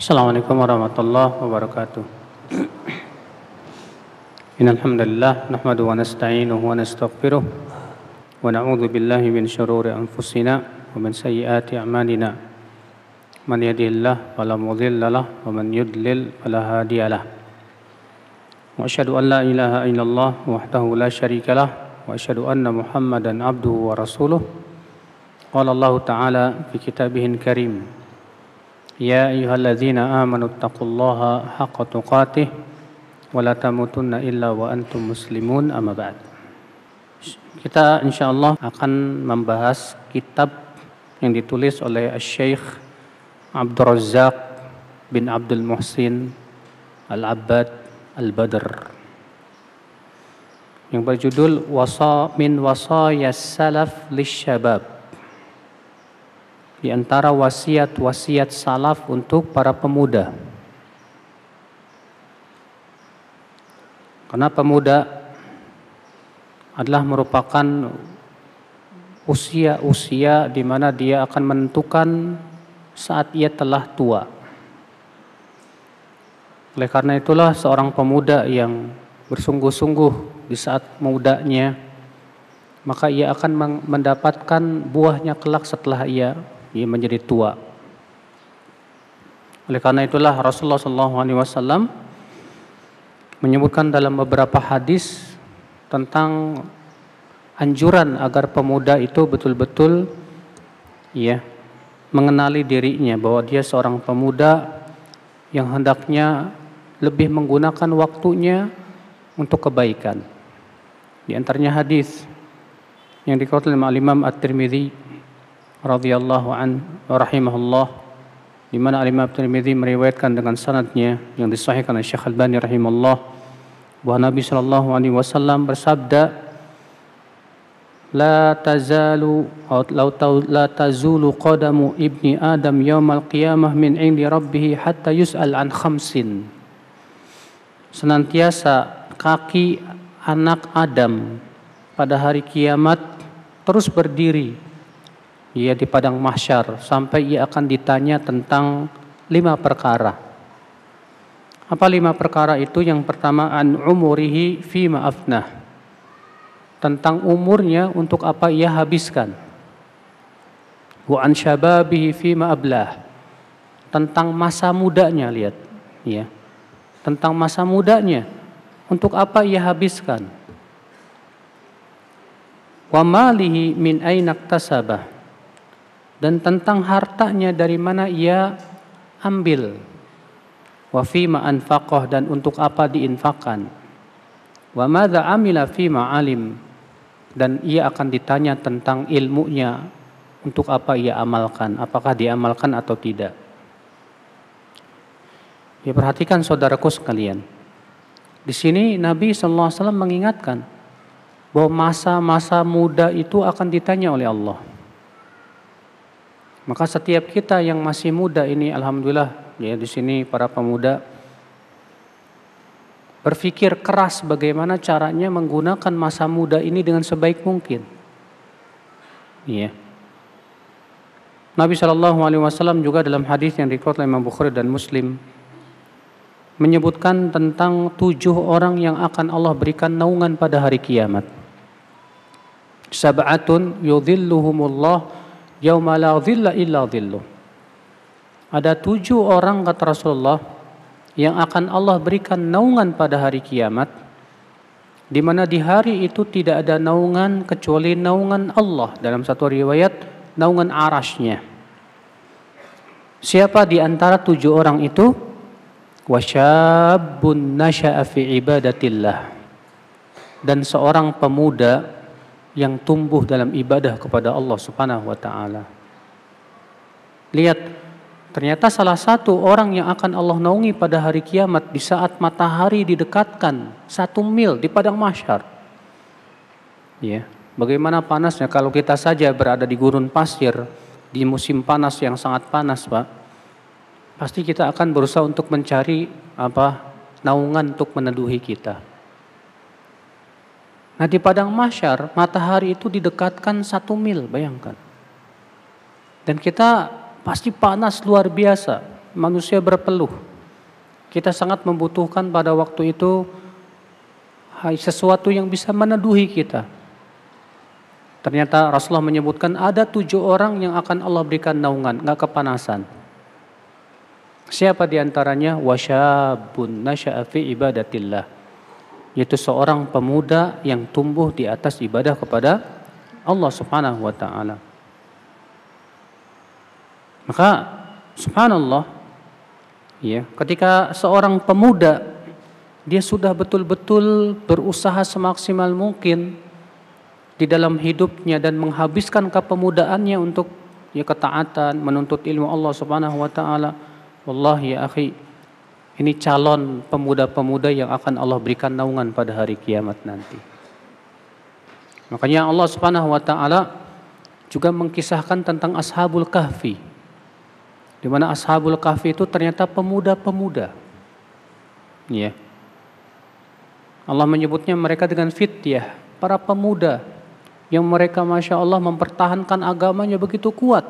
Assalamualaikum warahmatullahi wabarakatuh. Innal hamdalillah nahmadu wa nasta'inuhu wa nastaghfiruh wa na'udzu billahi min shururi anfusina wa min sayyiati a'malina. Man yahdihillah fala mudilla lahu wa man yudlil fala hadiyalah. Wa asyhadu an la ilaha illallah wahdahu la syarika lahu واشهد ان محمدا عبده ورسوله قال الله taala في kitabihin الكريم يا أيها الذين آمنوا اتقوا الله حق تقاته ولا تموتن إلا وأنتم مسلمون أما بعد Kita insya Allah akan membahas kitab yang ditulis oleh Syekh Abdul Razak bin Abdul Muhsin Al-Abbad Al-Badr yang berjudul Wasa min wasaya salaf lisyabab di antara wasiat-wasiat salaf untuk para pemuda. Karena pemuda adalah merupakan usia-usia di mana dia akan menentukan saat ia telah tua. Oleh karena itulah seorang pemuda yang bersungguh-sungguh di saat mudanya maka ia akan mendapatkan buahnya kelak setelah ia ya, menjadi tua. Oleh karena itulah Rasulullah SAW menyebutkan dalam beberapa hadis tentang anjuran agar pemuda itu betul-betul ya mengenali dirinya bahwa dia seorang pemuda yang hendaknya lebih menggunakan waktunya untuk kebaikan. Di antaranya hadis yang dikutip oleh Imam At-Tirmidzi radhiyallahu an wa rahimahullah di mana Al-Imam Tirmidzi meriwayatkan dengan sanadnya yang disahihkan oleh Syekh Al-Albani rahimahullah bahwa Nabi sallallahu alaihi wasallam bersabda la tazalu law la tazulu qadamu ibni adam yaumal qiyamah min indi rabbih hatta yus'al an khamsin senantiasa kaki anak Adam pada hari kiamat terus berdiri ia di padang mahsyar sampai ia akan ditanya tentang lima perkara. Apa lima perkara itu? Yang pertama an umurihi fi ma'afnah. Tentang umurnya untuk apa ia habiskan. Wa an syababihi fi ma'ablah. Tentang masa mudanya lihat, ya. Tentang masa mudanya untuk apa ia habiskan wa malihi min aina tasabah dan tentang hartanya dari mana ia ambil. Wa ma anfaqah dan untuk apa diinfakkan. Wa madza amila ma alim dan ia akan ditanya tentang ilmunya untuk apa ia amalkan, apakah diamalkan atau tidak. Ya perhatikan saudaraku sekalian. Di sini Nabi SAW mengingatkan bahwa masa-masa muda itu akan ditanya oleh Allah. Maka setiap kita yang masih muda ini alhamdulillah ya di sini para pemuda berpikir keras bagaimana caranya menggunakan masa muda ini dengan sebaik mungkin. Iya. Nabi Shallallahu Alaihi Wasallam juga dalam hadis yang dikutip oleh Imam Bukhari dan Muslim menyebutkan tentang tujuh orang yang akan Allah berikan naungan pada hari kiamat. Sab'atun yudhilluhumullah Yauma la dhilla illa dhillu. Ada tujuh orang kata Rasulullah yang akan Allah berikan naungan pada hari kiamat di mana di hari itu tidak ada naungan kecuali naungan Allah dalam satu riwayat naungan arasnya. Siapa di antara tujuh orang itu? Wasyabun nasya'a fi ibadatillah. Dan seorang pemuda yang tumbuh dalam ibadah kepada Allah Subhanahu wa taala. Lihat, ternyata salah satu orang yang akan Allah naungi pada hari kiamat di saat matahari didekatkan satu mil di padang mahsyar. Ya, bagaimana panasnya kalau kita saja berada di gurun pasir di musim panas yang sangat panas, Pak. Pasti kita akan berusaha untuk mencari apa naungan untuk meneduhi kita. Nah di padang masyar matahari itu didekatkan satu mil, bayangkan. Dan kita pasti panas luar biasa, manusia berpeluh. Kita sangat membutuhkan pada waktu itu sesuatu yang bisa meneduhi kita. Ternyata Rasulullah menyebutkan ada tujuh orang yang akan Allah berikan naungan, nggak kepanasan. Siapa diantaranya? Wasyabun nasya'a ibadatillah yaitu seorang pemuda yang tumbuh di atas ibadah kepada Allah Subhanahu wa taala. Maka subhanallah ya, ketika seorang pemuda dia sudah betul-betul berusaha semaksimal mungkin di dalam hidupnya dan menghabiskan kepemudaannya untuk ya ketaatan, menuntut ilmu Allah Subhanahu wa taala. Wallahi ya akhi, ini calon pemuda-pemuda yang akan Allah berikan naungan pada hari kiamat nanti. Makanya Allah Subhanahu wa taala juga mengkisahkan tentang Ashabul Kahfi. Di mana Ashabul Kahfi itu ternyata pemuda-pemuda. Ya. Allah menyebutnya mereka dengan fityah, para pemuda yang mereka masya Allah mempertahankan agamanya begitu kuat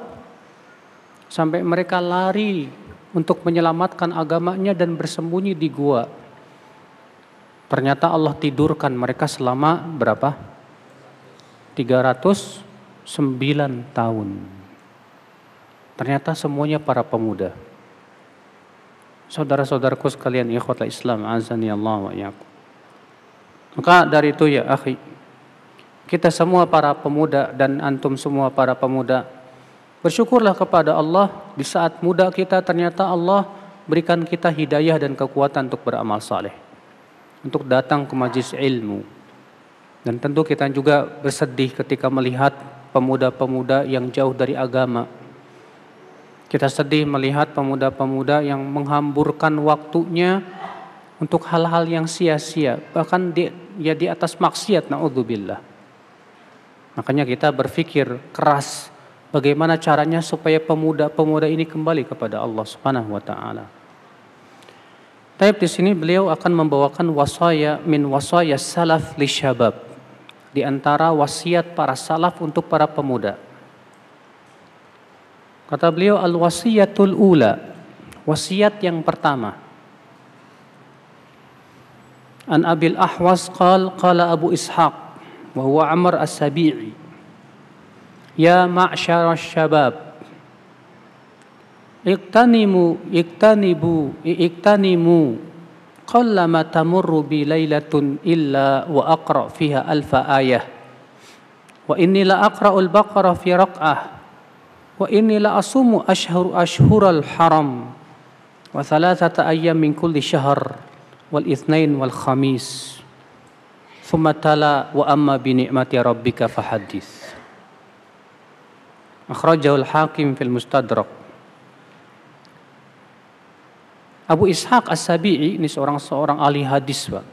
sampai mereka lari untuk menyelamatkan agamanya dan bersembunyi di gua. Ternyata Allah tidurkan mereka selama berapa? 309 tahun. Ternyata semuanya para pemuda. Saudara-saudaraku sekalian ikhwatul Islam azani Allah wa yaku. Maka dari itu ya akhi, kita semua para pemuda dan antum semua para pemuda Bersyukurlah kepada Allah di saat muda kita ternyata Allah berikan kita hidayah dan kekuatan untuk beramal saleh. Untuk datang ke majlis ilmu. Dan tentu kita juga bersedih ketika melihat pemuda-pemuda yang jauh dari agama. Kita sedih melihat pemuda-pemuda yang menghamburkan waktunya untuk hal-hal yang sia-sia, bahkan di, ya di atas maksiat naudzubillah. Makanya kita berpikir keras Bagaimana caranya supaya pemuda-pemuda ini kembali kepada Allah Subhanahu wa taala? Tapi di sini beliau akan membawakan wasaya min wasaya salaf li syabab. Di antara wasiat para salaf untuk para pemuda. Kata beliau al wasiyatul ula. Wasiat yang pertama. An Abil Ahwas qal qala Abu Ishaq wa huwa Amr As-Sabi'i يا معشر الشباب اغتنموا اقتنموا اغتنموا ما تمر بي ليلة إلا وأقرأ فيها ألف آية وإني لأقرأ البقرة في رقعة وإني لأصوم أشهر أشهر الحرم وثلاثة أيام من كل شهر والاثنين والخميس ثم تلا وأما بنعمة ربك فحدث akhrajahul hakim fil mustadrak Abu Ishaq As-Sabi'i ini seorang seorang ahli hadis Pak.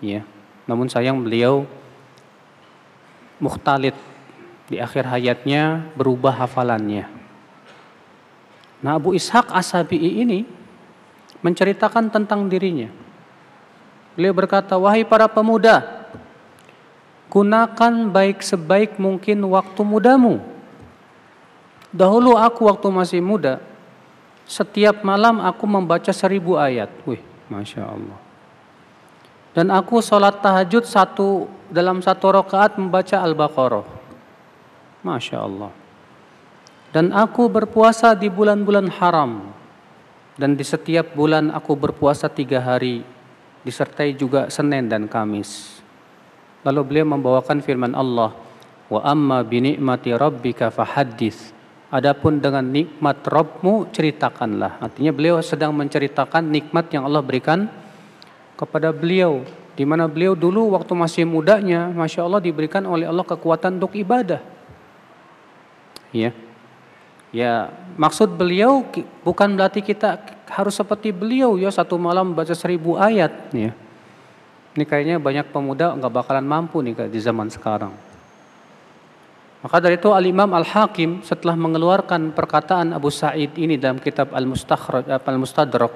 Ya. Namun sayang beliau mukhtalit di akhir hayatnya berubah hafalannya. Nah Abu Ishaq As-Sabi'i ini menceritakan tentang dirinya. Beliau berkata, wahai para pemuda, gunakan baik sebaik mungkin waktu mudamu Dahulu aku waktu masih muda, setiap malam aku membaca seribu ayat. Wih, Masya Allah. Dan aku sholat tahajud satu dalam satu rakaat membaca Al-Baqarah. Masya Allah. Dan aku berpuasa di bulan-bulan haram. Dan di setiap bulan aku berpuasa tiga hari. Disertai juga Senin dan Kamis. Lalu beliau membawakan firman Allah. Wa amma binikmati rabbika fahaddith. Adapun dengan nikmat Robmu ceritakanlah. Artinya beliau sedang menceritakan nikmat yang Allah berikan kepada beliau. Di mana beliau dulu waktu masih mudanya, masya Allah diberikan oleh Allah kekuatan untuk ibadah. Ya, ya maksud beliau bukan berarti kita harus seperti beliau ya satu malam baca seribu ayat. Ya. Ini kayaknya banyak pemuda nggak bakalan mampu nih di zaman sekarang. Maka dari itu Al-Imam Al-Hakim setelah mengeluarkan perkataan Abu Sa'id ini dalam kitab Al-Mustakhraj eh, Al-Mustadrak,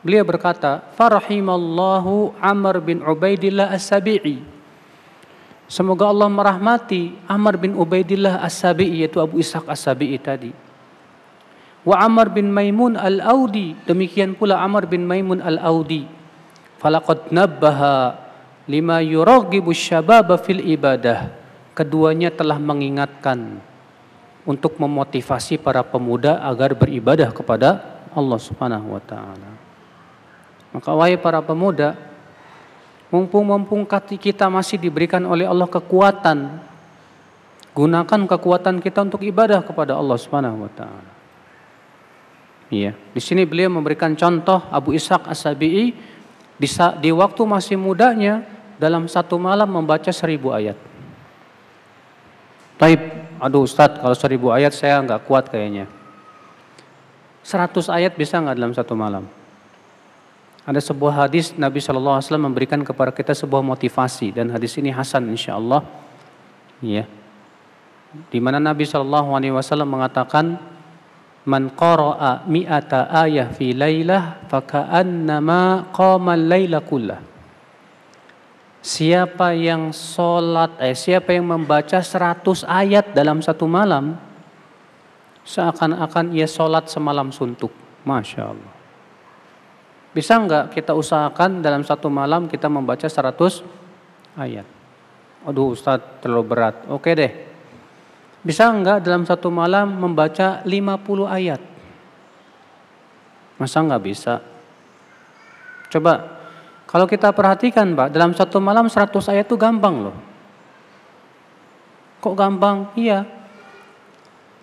beliau berkata, "Farahimallahu Amr bin Ubaidillah As-Sabi'i." Semoga Allah merahmati Amr bin Ubaidillah As-Sabi'i yaitu Abu Ishaq As-Sabi'i tadi. Wa Amr bin Maimun Al-Audi, demikian pula Amr bin Maimun Al-Audi. Falaqad nabbaha lima yuraghibu syababa fil ibadah keduanya telah mengingatkan untuk memotivasi para pemuda agar beribadah kepada Allah Subhanahu wa taala. Maka wahai para pemuda, mumpung-mumpung kita masih diberikan oleh Allah kekuatan, gunakan kekuatan kita untuk ibadah kepada Allah Subhanahu wa taala. Iya, di sini beliau memberikan contoh Abu Ishaq As-Sabi'i di, di waktu masih mudanya dalam satu malam membaca seribu ayat. Taib, aduh Ustaz, kalau seribu ayat saya nggak kuat kayaknya. Seratus ayat bisa nggak dalam satu malam? Ada sebuah hadis Nabi Shallallahu Alaihi Wasallam memberikan kepada kita sebuah motivasi dan hadis ini Hasan insya Allah, ya. Di mana Nabi Shallallahu Alaihi Wasallam mengatakan, man qara'a mi'ata ayah fi lailah faka'annama qama laila Siapa yang sholat, eh, siapa yang membaca seratus ayat dalam satu malam, seakan-akan ia sholat semalam suntuk. Masya Allah. Bisa enggak kita usahakan dalam satu malam kita membaca seratus ayat? Aduh Ustadz terlalu berat. Oke deh. Bisa enggak dalam satu malam membaca lima puluh ayat? Masa enggak bisa? Coba kalau kita perhatikan Pak, dalam satu malam 100 ayat itu gampang loh. Kok gampang? Iya.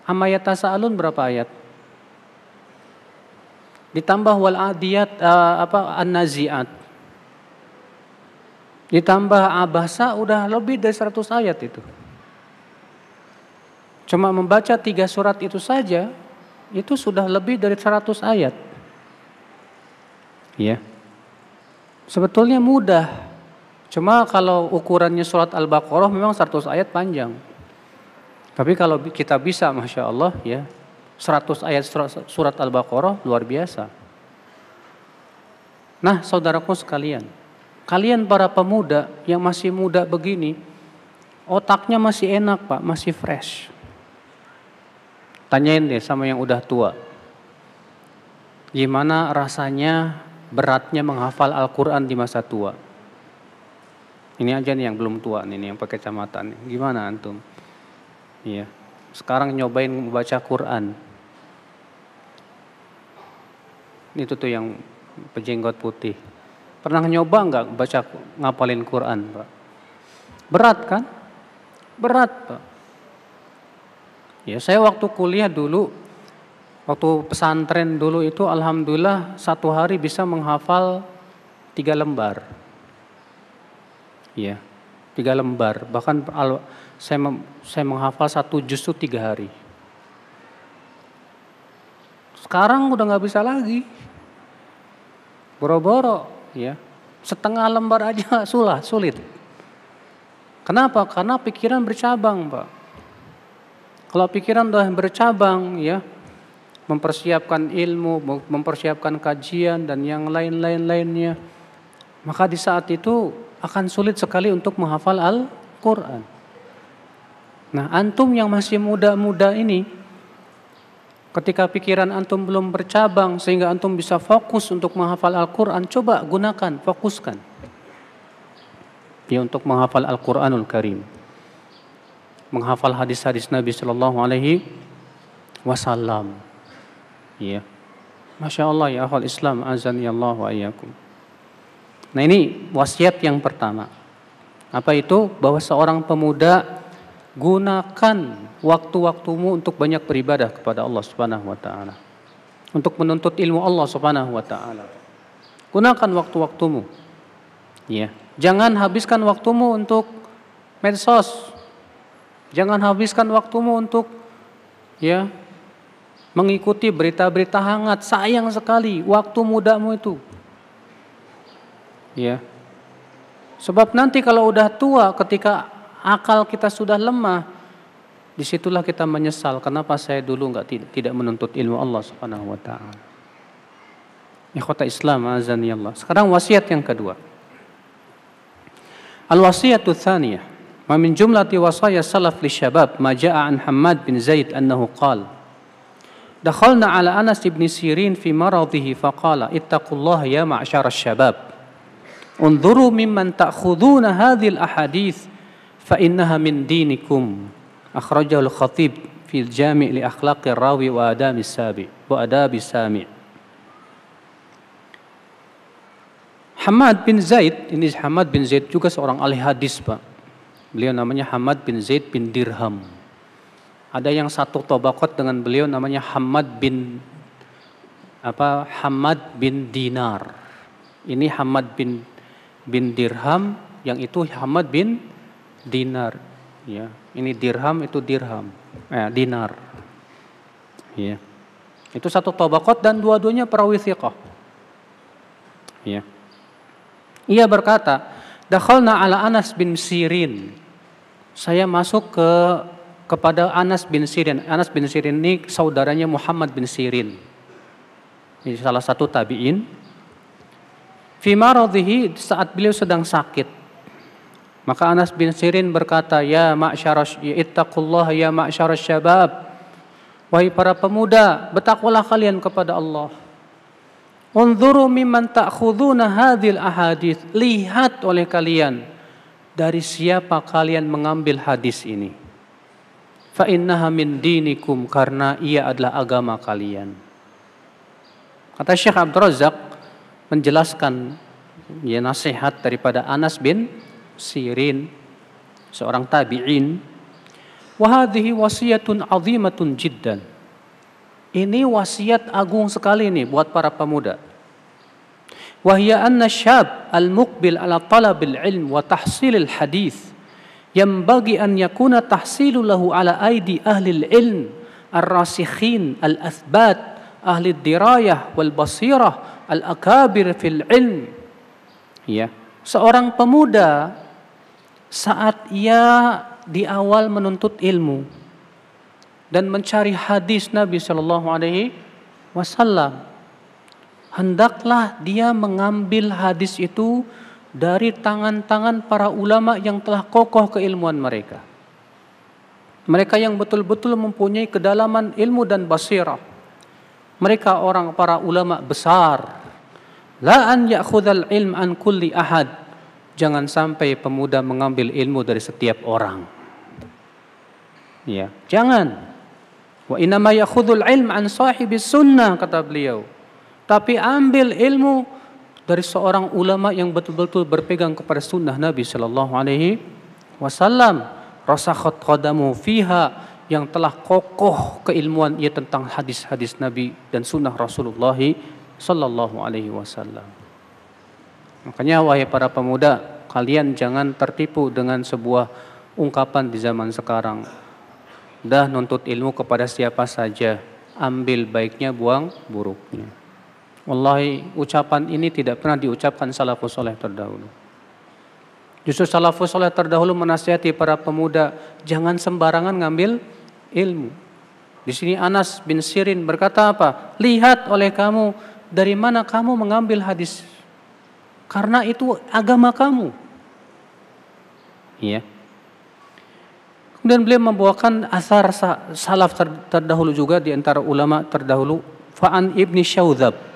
Amayat tasa'alun berapa ayat? Ditambah wal adiyat uh, apa an-naziat. Ditambah abasa udah lebih dari 100 ayat itu. Cuma membaca tiga surat itu saja itu sudah lebih dari 100 ayat. Ya. Yeah. Sebetulnya mudah. Cuma kalau ukurannya surat Al-Baqarah memang 100 ayat panjang. Tapi kalau kita bisa Masya Allah ya 100 ayat surat, surat Al-Baqarah luar biasa. Nah saudaraku sekalian, kalian para pemuda yang masih muda begini, otaknya masih enak pak, masih fresh. Tanyain deh sama yang udah tua. Gimana rasanya beratnya menghafal Al-Quran di masa tua. Ini aja nih yang belum tua nih, ini yang pakai kacamata. Gimana antum? Iya. Sekarang nyobain membaca Quran. Itu tuh yang pejenggot putih. Pernah nyoba nggak baca ngapalin Quran, Pak? Berat kan? Berat, Pak. Ya saya waktu kuliah dulu Waktu pesantren dulu itu alhamdulillah satu hari bisa menghafal tiga lembar. Iya, tiga lembar. Bahkan saya, saya menghafal satu justru tiga hari. Sekarang udah nggak bisa lagi. Boro-boro, ya. Setengah lembar aja sulah, sulit. Kenapa? Karena pikiran bercabang, Pak. Kalau pikiran udah bercabang, ya, mempersiapkan ilmu, mempersiapkan kajian dan yang lain-lain lainnya. Maka di saat itu akan sulit sekali untuk menghafal Al-Qur'an. Nah, antum yang masih muda-muda ini ketika pikiran antum belum bercabang sehingga antum bisa fokus untuk menghafal Al-Qur'an, coba gunakan, fokuskan. Ya untuk menghafal Al-Qur'anul Karim. Menghafal hadis-hadis Nabi Shallallahu alaihi wasallam Iya. Masya Allah ya akhul Islam azan ya Allah wa ayyakum. Nah ini wasiat yang pertama. Apa itu? Bahwa seorang pemuda gunakan waktu-waktumu untuk banyak beribadah kepada Allah Subhanahu wa taala. Untuk menuntut ilmu Allah Subhanahu wa taala. Gunakan waktu-waktumu. Ya. Jangan habiskan waktumu untuk medsos. Jangan habiskan waktumu untuk ya mengikuti berita-berita hangat. Sayang sekali waktu mudamu itu. Ya. Sebab nanti kalau udah tua ketika akal kita sudah lemah, disitulah kita menyesal kenapa saya dulu nggak tidak menuntut ilmu Allah Subhanahu wa taala. Ikhwata Islam azani Allah. Sekarang wasiat yang kedua. Al wasiatu tsaniyah. Ma min jumlati wasaya salaf li syabab ma jaa an Hamad bin Zaid annahu qala Dakhalna ala Anas ibn Sirin fi maradhihi faqala ittaqullah ya ma'syar syabab. Unzuru mimman ta'khuduna al ahadith fa innaha min dinikum. Akhrajahu al-Khatib fi al-Jami' li akhlaqi rawi wa adami sabi wa adabi sami'. Hamad bin Zaid, ini Hamad bin Zaid juga seorang ahli hadis, Pak. Beliau namanya Hamad bin Zaid bin Dirham. Ada yang satu tobakot dengan beliau namanya Hamad bin apa Hamad bin Dinar. Ini Hamad bin bin Dirham, yang itu Hamad bin Dinar. Ya, ini dirham itu dirham, eh, dinar. Ya. Itu satu tobakot dan dua-duanya perawi thiqah. Ya. Ia berkata, "Dakhalna ala Anas bin Sirin." Saya masuk ke kepada Anas bin Sirin. Anas bin Sirin ini saudaranya Muhammad bin Sirin. Ini salah satu tabi'in. Fima radhihi saat beliau sedang sakit. Maka Anas bin Sirin berkata, "Ya ma'syarash ya ittaqullah ya ma'syarash syabab." Wahai para pemuda, bertakwalah kalian kepada Allah. Unzuru mimman ta'khuduna hadhil ahadith. Lihat oleh kalian dari siapa kalian mengambil hadis ini fa innaha min dinikum karena ia adalah agama kalian. Kata Syekh Abdul Razak menjelaskan ya nasihat daripada Anas bin Sirin seorang tabi'in wa hadhihi wasiyatun azimatun jiddan. Ini wasiat agung sekali nih buat para pemuda. Wahia anna syab al-muqbil ala talabil ilm wa tahsilil hadith yang bagi an yakuna tahsilulahu ala aidi ahli ilm ar-rasikhin al-athbat ahli dirayah wal basirah al-akabir fil ilm ya seorang pemuda saat ia di awal menuntut ilmu dan mencari hadis Nabi Shallallahu alaihi wasallam hendaklah dia mengambil hadis itu dari tangan-tangan para ulama yang telah kokoh keilmuan mereka. Mereka yang betul-betul mempunyai kedalaman ilmu dan basirah. Mereka orang para ulama besar. La an ya'khudhal ilm an kulli ahad. Jangan sampai pemuda mengambil ilmu dari setiap orang. Ya, jangan. Wa inna ma ya'khudhul ilm an sahibi sunnah kata beliau. Tapi ambil ilmu dari seorang ulama yang betul-betul berpegang kepada sunnah Nabi Shallallahu Alaihi Wasallam rasakhot kodamu fiha yang telah kokoh keilmuan ia tentang hadis-hadis Nabi dan sunnah Rasulullah Shallallahu Alaihi Wasallam. Makanya wahai para pemuda, kalian jangan tertipu dengan sebuah ungkapan di zaman sekarang. Dah nuntut ilmu kepada siapa saja, ambil baiknya buang buruknya. Wallahi ucapan ini tidak pernah diucapkan salafus soleh terdahulu. Justru salafus soleh terdahulu menasihati para pemuda, jangan sembarangan ngambil ilmu. Di sini Anas bin Sirin berkata apa? Lihat oleh kamu dari mana kamu mengambil hadis. Karena itu agama kamu. Iya. Kemudian beliau membawakan asar salaf terdahulu juga di antara ulama terdahulu Fa'an ibni Syaudhab.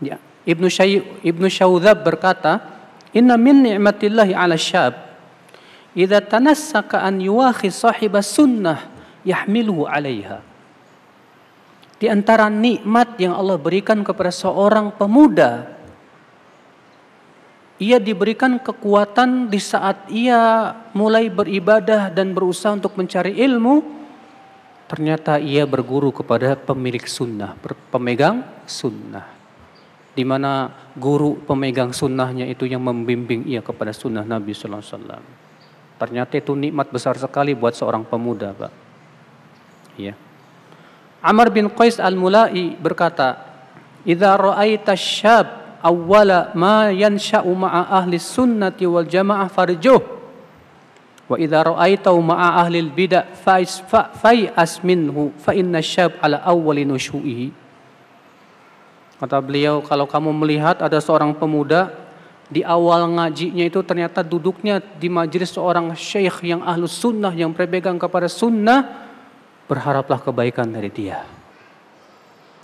Ya. Ibnu Syai Ibnu Syaudzab berkata, "Inna min ni'matillahi 'ala syab idza tanassaka an yuwahi sahibas sunnah yahmiluhu 'alaiha." Di antara nikmat yang Allah berikan kepada seorang pemuda, ia diberikan kekuatan di saat ia mulai beribadah dan berusaha untuk mencari ilmu, ternyata ia berguru kepada pemilik sunnah, pemegang sunnah di mana guru pemegang sunnahnya itu yang membimbing ia kepada sunnah Nabi Sallallahu Alaihi Wasallam. Ternyata itu nikmat besar sekali buat seorang pemuda, Pak. Ya. Amr bin Qais al-Mulai berkata, "Idza ra'aita syab awwala ma yansha'u ma'a ahli sunnati wal jama'ah farjo, wa idza ra'aitau ma'a ahli al-bid'ah fa fa'as minhu fa inna syab ala awwali nushu'ihi." Kata beliau, kalau kamu melihat ada seorang pemuda di awal ngajinya itu ternyata duduknya di majlis seorang syekh yang ahlus sunnah, yang berpegang kepada sunnah, berharaplah kebaikan dari dia.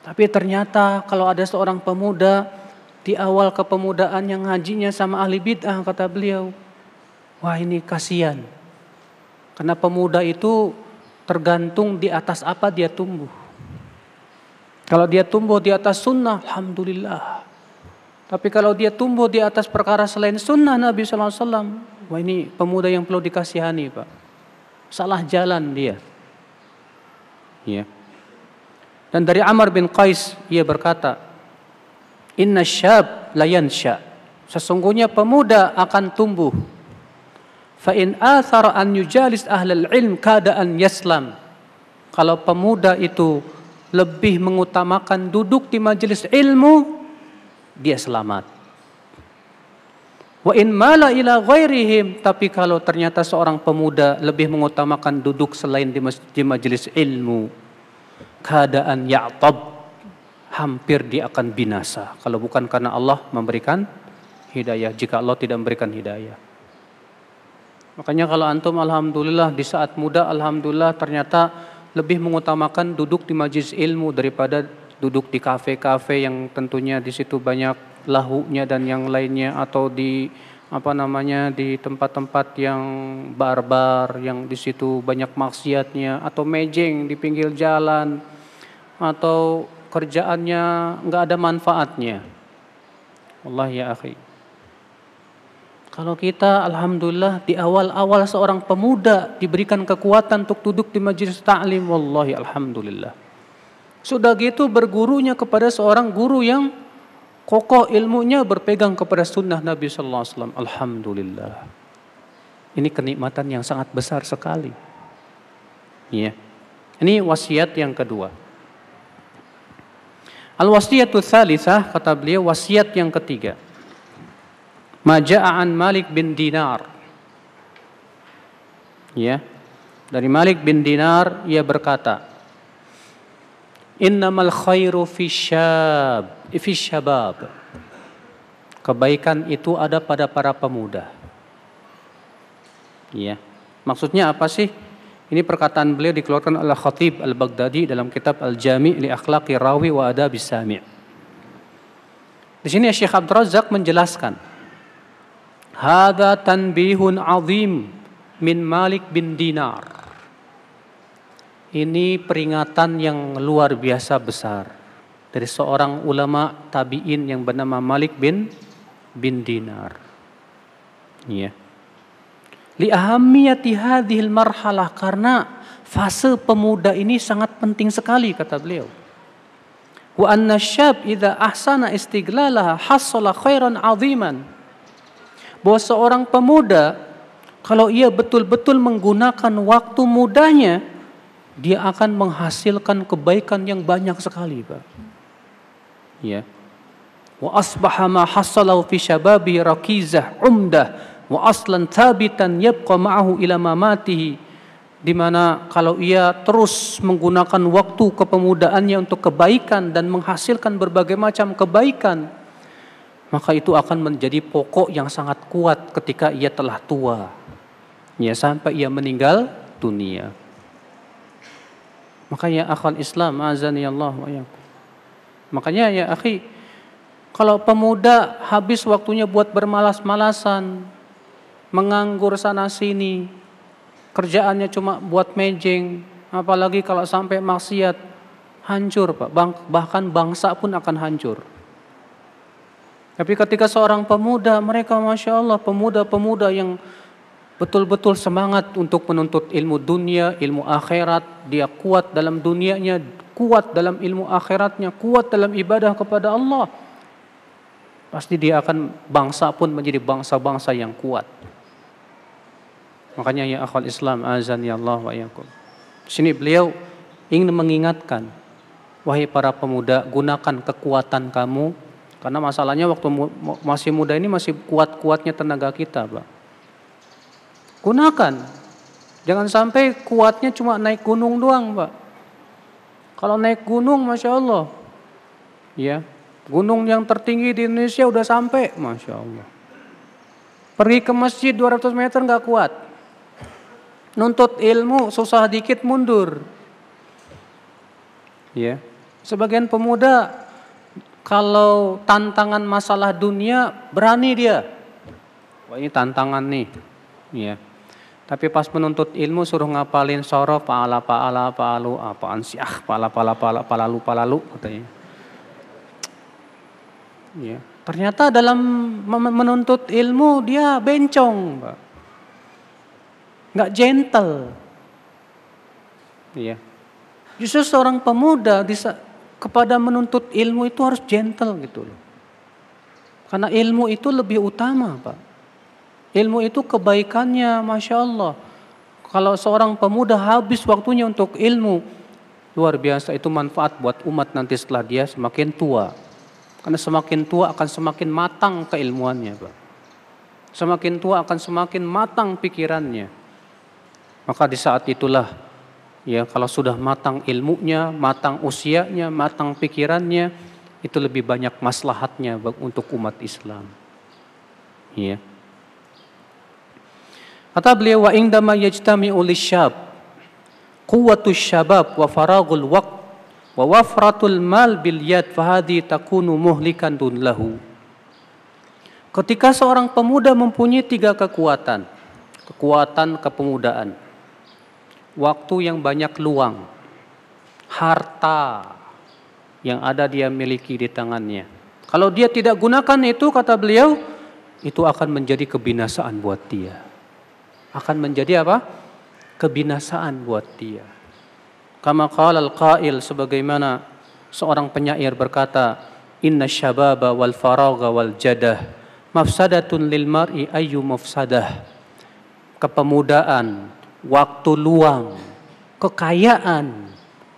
Tapi ternyata kalau ada seorang pemuda di awal kepemudaan yang ngajinya sama ahli bid'ah kata beliau, wah ini kasihan. Karena pemuda itu tergantung di atas apa dia tumbuh. Kalau dia tumbuh di atas sunnah, alhamdulillah. Tapi kalau dia tumbuh di atas perkara selain sunnah Nabi Sallallahu Alaihi Wasallam, wah ini pemuda yang perlu dikasihani pak. Salah jalan dia. Ya. Dan dari Amr bin Qais ia berkata, Inna syab layansha. Sesungguhnya pemuda akan tumbuh. Fa in athar an yujalis ahlal ilm kada an yaslam. Kalau pemuda itu lebih mengutamakan duduk di majelis ilmu, dia selamat. Wa in mala ila ghairihim, tapi kalau ternyata seorang pemuda lebih mengutamakan duduk selain di, majelis ilmu, keadaan ya'tab hampir dia akan binasa kalau bukan karena Allah memberikan hidayah jika Allah tidak memberikan hidayah. Makanya kalau antum alhamdulillah di saat muda alhamdulillah ternyata lebih mengutamakan duduk di majlis ilmu daripada duduk di kafe-kafe yang tentunya di situ banyak lahunya dan yang lainnya atau di apa namanya di tempat-tempat yang barbar yang di situ banyak maksiatnya atau mejeng di pinggir jalan atau kerjaannya nggak ada manfaatnya. Allah ya akhi. Kalau kita alhamdulillah di awal-awal seorang pemuda diberikan kekuatan untuk duduk di majelis ta'lim wallahi alhamdulillah. Sudah gitu bergurunya kepada seorang guru yang kokoh ilmunya berpegang kepada sunnah Nabi sallallahu alaihi wasallam. Alhamdulillah. Ini kenikmatan yang sangat besar sekali. Iya. Ini wasiat yang kedua. Al wasiatu tsalitsah kata beliau wasiat yang ketiga. Ma an Malik bin Dinar. Ya. Dari Malik bin Dinar ia berkata, Innamal khairu fi syab, fi syabab. Kebaikan itu ada pada para pemuda. Ya. Maksudnya apa sih? Ini perkataan beliau dikeluarkan oleh Khatib Al-Baghdadi dalam kitab Al-Jami' li Akhlaqi Rawi wa Adabis Sami'. Di sini Syekh Abdul Razak menjelaskan Hada tanbihun azim min Malik bin Dinar. Ini peringatan yang luar biasa besar dari seorang ulama tabi'in yang bernama Malik bin bin Dinar. Ya. Li ahammiyati hadhil marhalah karena fase pemuda ini sangat penting sekali kata beliau. Wa anna syab idza ahsana istiglalaha hasala khairan aziman bahwa seorang pemuda kalau ia betul-betul menggunakan waktu mudanya, dia akan menghasilkan kebaikan yang banyak sekali, Pak. Ya. Wa asbaha ma fi syababi rakizah umdah wa aslan thabitan yabqa ma'ahu ila mamatihi di mana kalau ia terus menggunakan waktu kepemudaannya untuk kebaikan dan menghasilkan berbagai macam kebaikan maka itu akan menjadi pokok yang sangat kuat ketika ia telah tua. Ya, sampai ia meninggal dunia. Makanya akal Islam azani Allah wa Makanya ya akhi, kalau pemuda habis waktunya buat bermalas-malasan, menganggur sana sini, kerjaannya cuma buat mejeng, apalagi kalau sampai maksiat, hancur Pak, bahkan bangsa pun akan hancur. Tapi ketika seorang pemuda, mereka masya Allah pemuda-pemuda yang betul-betul semangat untuk menuntut ilmu dunia, ilmu akhirat, dia kuat dalam dunianya, kuat dalam ilmu akhiratnya, kuat dalam ibadah kepada Allah. Pasti dia akan bangsa pun menjadi bangsa-bangsa yang kuat. Makanya ya akhwal Islam azan ya Allah wa yakum. Sini beliau ingin mengingatkan wahai para pemuda gunakan kekuatan kamu karena masalahnya waktu mu, masih muda ini masih kuat-kuatnya tenaga kita, Pak. Gunakan. Jangan sampai kuatnya cuma naik gunung doang, Pak. Kalau naik gunung, Masya Allah. Ya, gunung yang tertinggi di Indonesia udah sampai, Masya Allah. Pergi ke masjid 200 meter nggak kuat. Nuntut ilmu susah dikit mundur. Ya, sebagian pemuda kalau tantangan masalah dunia berani dia. Wah ini tantangan nih. Ya. Tapi pas menuntut ilmu suruh ngapalin sorof paala paala paalu apaan sih ah paala paala paala palalu palalu katanya. Ya. Ternyata dalam menuntut ilmu dia bencong, Pak. Nggak gentle. Iya, Justru seorang pemuda kepada menuntut ilmu itu harus gentle gitu loh. Karena ilmu itu lebih utama, Pak. Ilmu itu kebaikannya, Masya Allah. Kalau seorang pemuda habis waktunya untuk ilmu, luar biasa itu manfaat buat umat nanti setelah dia semakin tua. Karena semakin tua akan semakin matang keilmuannya, Pak. Semakin tua akan semakin matang pikirannya. Maka di saat itulah Ya, kalau sudah matang ilmunya, matang usianya, matang pikirannya, itu lebih banyak maslahatnya untuk umat Islam. Ya. Kata beliau wa indama yajtami'u syab, quwwatu syabab wa faragul waqt wa wafratul mal bil yad fahadi takunu muhlikan dun lahu. Ketika seorang pemuda mempunyai tiga kekuatan, kekuatan kepemudaan, waktu yang banyak luang, harta yang ada dia miliki di tangannya. Kalau dia tidak gunakan itu, kata beliau, itu akan menjadi kebinasaan buat dia. Akan menjadi apa? Kebinasaan buat dia. Kama qala al-qail sebagaimana seorang penyair berkata, "Inna syababa wal faragha wal jadah mafsadatun lil mar'i ayyu mafsadah." Kepemudaan, waktu luang, kekayaan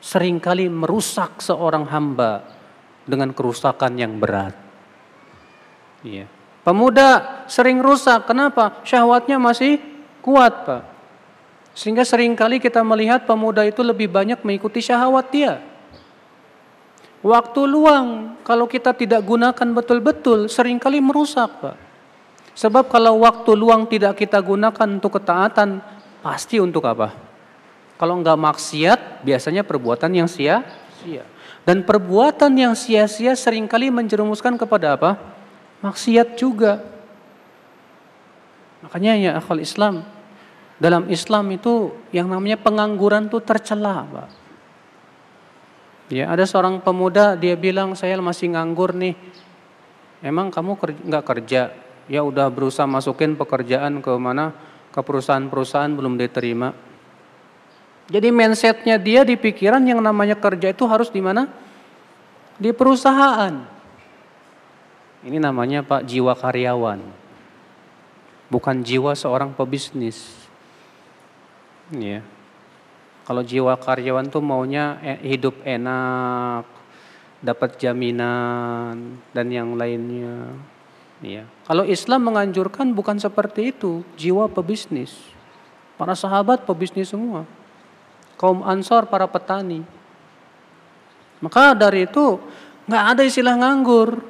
seringkali merusak seorang hamba dengan kerusakan yang berat. Iya. Pemuda sering rusak, kenapa? Syahwatnya masih kuat, Pak. Sehingga seringkali kita melihat pemuda itu lebih banyak mengikuti syahwat dia. Waktu luang kalau kita tidak gunakan betul-betul seringkali merusak, Pak. Sebab kalau waktu luang tidak kita gunakan untuk ketaatan, Pasti untuk apa? Kalau nggak maksiat, biasanya perbuatan yang sia-sia. Dan perbuatan yang sia-sia seringkali menjerumuskan kepada apa? Maksiat juga. Makanya ya akal Islam, dalam Islam itu yang namanya pengangguran itu tercela, Pak. Ya, ada seorang pemuda dia bilang saya masih nganggur nih. Emang kamu nggak kerja? Ya udah berusaha masukin pekerjaan ke mana? ke perusahaan-perusahaan belum diterima. Jadi mindsetnya dia di pikiran yang namanya kerja itu harus di mana? Di perusahaan. Ini namanya Pak jiwa karyawan. Bukan jiwa seorang pebisnis. Ya. Kalau jiwa karyawan tuh maunya eh, hidup enak, dapat jaminan dan yang lainnya. Ya. Kalau Islam menganjurkan bukan seperti itu, jiwa pebisnis. Para sahabat pebisnis semua. Kaum Ansor para petani. Maka dari itu nggak ada istilah nganggur.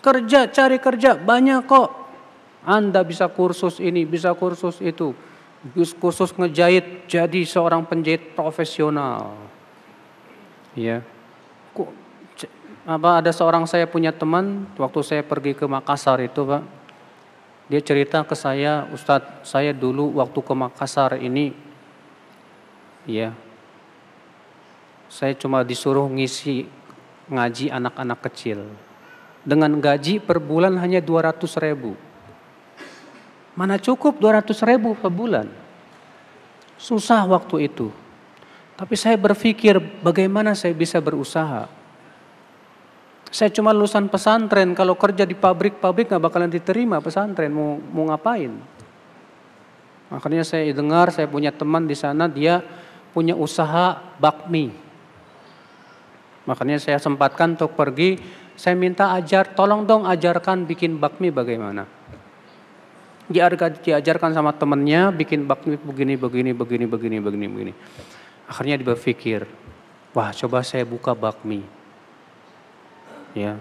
Kerja, cari kerja banyak kok. Anda bisa kursus ini, bisa kursus itu. Kursus ngejahit jadi seorang penjahit profesional. Ya apa ada seorang saya punya teman waktu saya pergi ke Makassar itu pak dia cerita ke saya Ustadz saya dulu waktu ke Makassar ini ya saya cuma disuruh ngisi ngaji anak-anak kecil dengan gaji per bulan hanya 200 ribu mana cukup 200 ribu per bulan susah waktu itu tapi saya berpikir bagaimana saya bisa berusaha saya cuma lulusan pesantren, kalau kerja di pabrik-pabrik nggak bakalan diterima pesantren, mau, mau ngapain? Makanya saya dengar, saya punya teman di sana, dia punya usaha bakmi. Makanya saya sempatkan untuk pergi, saya minta ajar, tolong dong ajarkan bikin bakmi bagaimana. Diajarkan sama temennya, bikin bakmi begini, begini, begini, begini, begini, begini. Akhirnya dia berpikir, wah coba saya buka bakmi Ya.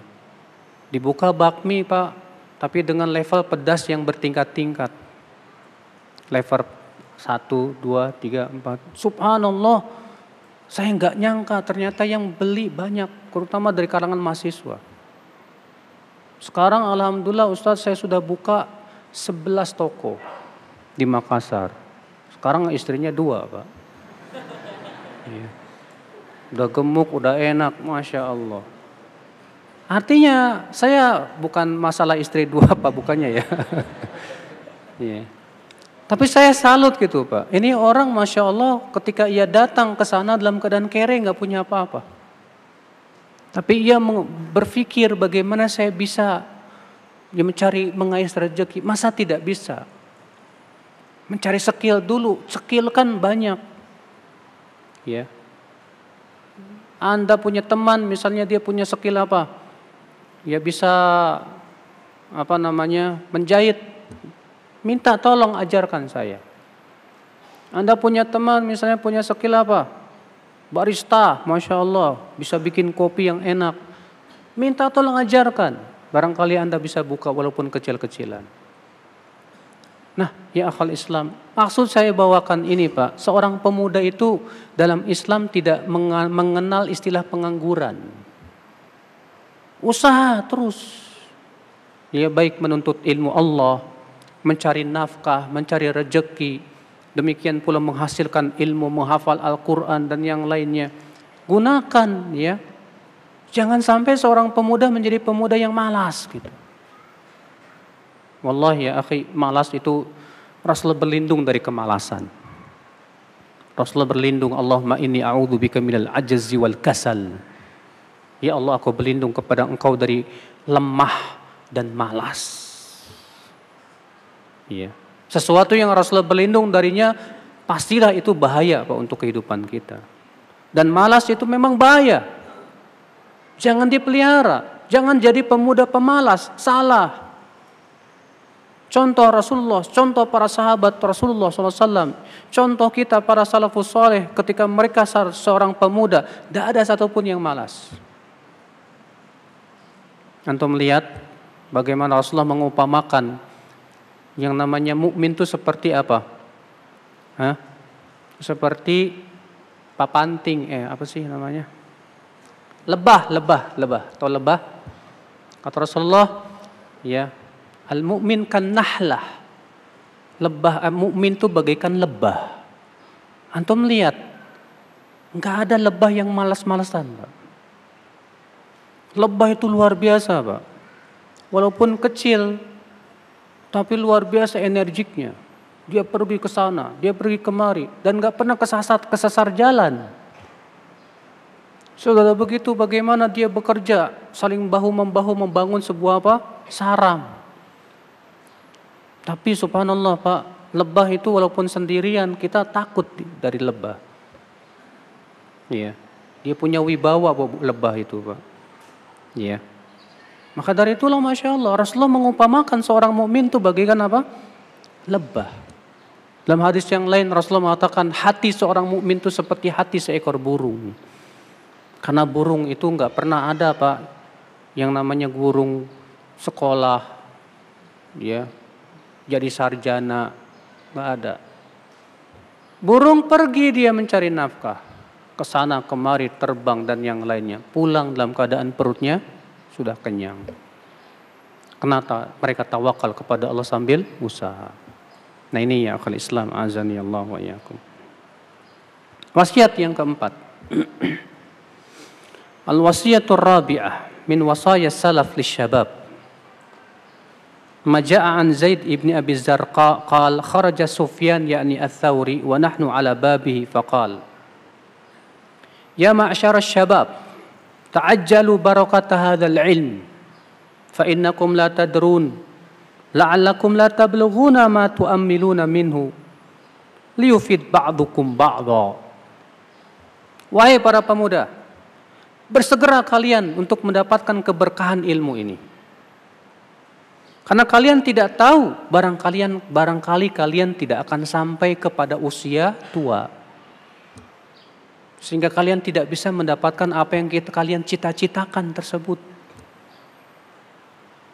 Dibuka bakmi Pak, tapi dengan level pedas yang bertingkat-tingkat. Level 1, 2, 3, 4. Subhanallah, saya nggak nyangka ternyata yang beli banyak, terutama dari kalangan mahasiswa. Sekarang Alhamdulillah Ustadz saya sudah buka 11 toko di Makassar. Sekarang istrinya dua Pak. Ya. Udah gemuk, udah enak, Masya Allah. Artinya saya bukan masalah istri dua apa bukannya ya. yeah. Tapi saya salut gitu Pak. Ini orang Masya Allah ketika ia datang ke sana dalam keadaan kere nggak punya apa-apa. Tapi ia berpikir bagaimana saya bisa ya mencari mengais rezeki. Masa tidak bisa? Mencari skill dulu. Skill kan banyak. Ya. Anda punya teman misalnya dia punya skill apa? ya bisa apa namanya menjahit minta tolong ajarkan saya anda punya teman misalnya punya skill apa barista masya Allah bisa bikin kopi yang enak minta tolong ajarkan barangkali anda bisa buka walaupun kecil-kecilan nah ya akal Islam maksud saya bawakan ini pak seorang pemuda itu dalam Islam tidak mengenal istilah pengangguran Usaha terus. Ya baik menuntut ilmu Allah, mencari nafkah, mencari rejeki, demikian pula menghasilkan ilmu, menghafal Al-Quran dan yang lainnya. Gunakan ya. Jangan sampai seorang pemuda menjadi pemuda yang malas gitu. Wallahi ya akhi, malas itu Rasul berlindung dari kemalasan. Rasul berlindung, Allahumma inni a'udhu bika minal ajazi wal kasal. Ya Allah aku berlindung kepada engkau dari lemah dan malas. Ya. Sesuatu yang Rasulullah berlindung darinya pastilah itu bahaya Pak untuk kehidupan kita. Dan malas itu memang bahaya. Jangan dipelihara, jangan jadi pemuda pemalas, salah. Contoh Rasulullah, contoh para sahabat Rasulullah SAW, contoh kita para salafus soleh ketika mereka seorang pemuda, tidak ada satupun yang malas antum lihat bagaimana Rasulullah mengupamakan yang namanya mukmin itu seperti apa? Hah? Seperti papanting, eh apa sih namanya? Lebah, lebah, lebah, atau lebah. Kata Rasulullah, ya, al mukmin kan nahlah. Lebah al eh, mukmin itu bagaikan lebah. Antum lihat, nggak ada lebah yang malas-malasan, Pak. Lebah itu luar biasa, Pak. Walaupun kecil, tapi luar biasa energiknya. Dia pergi ke sana, dia pergi kemari, dan nggak pernah kesasar, kesasar jalan. Saudara begitu bagaimana dia bekerja, saling bahu-membahu membangun sebuah apa? Sarang. Tapi subhanallah Pak, lebah itu walaupun sendirian, kita takut dari lebah. Iya. Dia punya wibawa pak. lebah itu Pak. Ya. Maka dari itulah Masya Allah Rasulullah mengumpamakan seorang mukmin itu bagaikan apa? Lebah. Dalam hadis yang lain Rasulullah mengatakan hati seorang mukmin itu seperti hati seekor burung. Karena burung itu nggak pernah ada apa yang namanya burung sekolah, ya jadi sarjana nggak ada. Burung pergi dia mencari nafkah ke sana kemari terbang dan yang lainnya. Pulang dalam keadaan perutnya sudah kenyang. Kenapa mereka tawakal kepada Allah sambil usaha? Nah ini ya akal Islam azani Allah wa yakum. Wasiat yang keempat. Al wasiatur rabi'ah min wasaya salaf li syabab. Maja'an Zaid ibn Abi Zarqa qal kharaja Sufyan yakni al thawri wa nahnu ala babihi faqal Ya ma'asyar syabab, ta'ajjalu barakata hadhal ilm Fa'innakum la tadrun la'allakum la tablughuna ma tu'ammiluna minhu liyufid ba'dukum ba'da Wahai para pemuda, bersegera kalian untuk mendapatkan keberkahan ilmu ini. Karena kalian tidak tahu, barang kalian, barangkali kalian tidak akan sampai kepada usia tua. Sehingga kalian tidak bisa mendapatkan apa yang kita, kalian cita-citakan tersebut.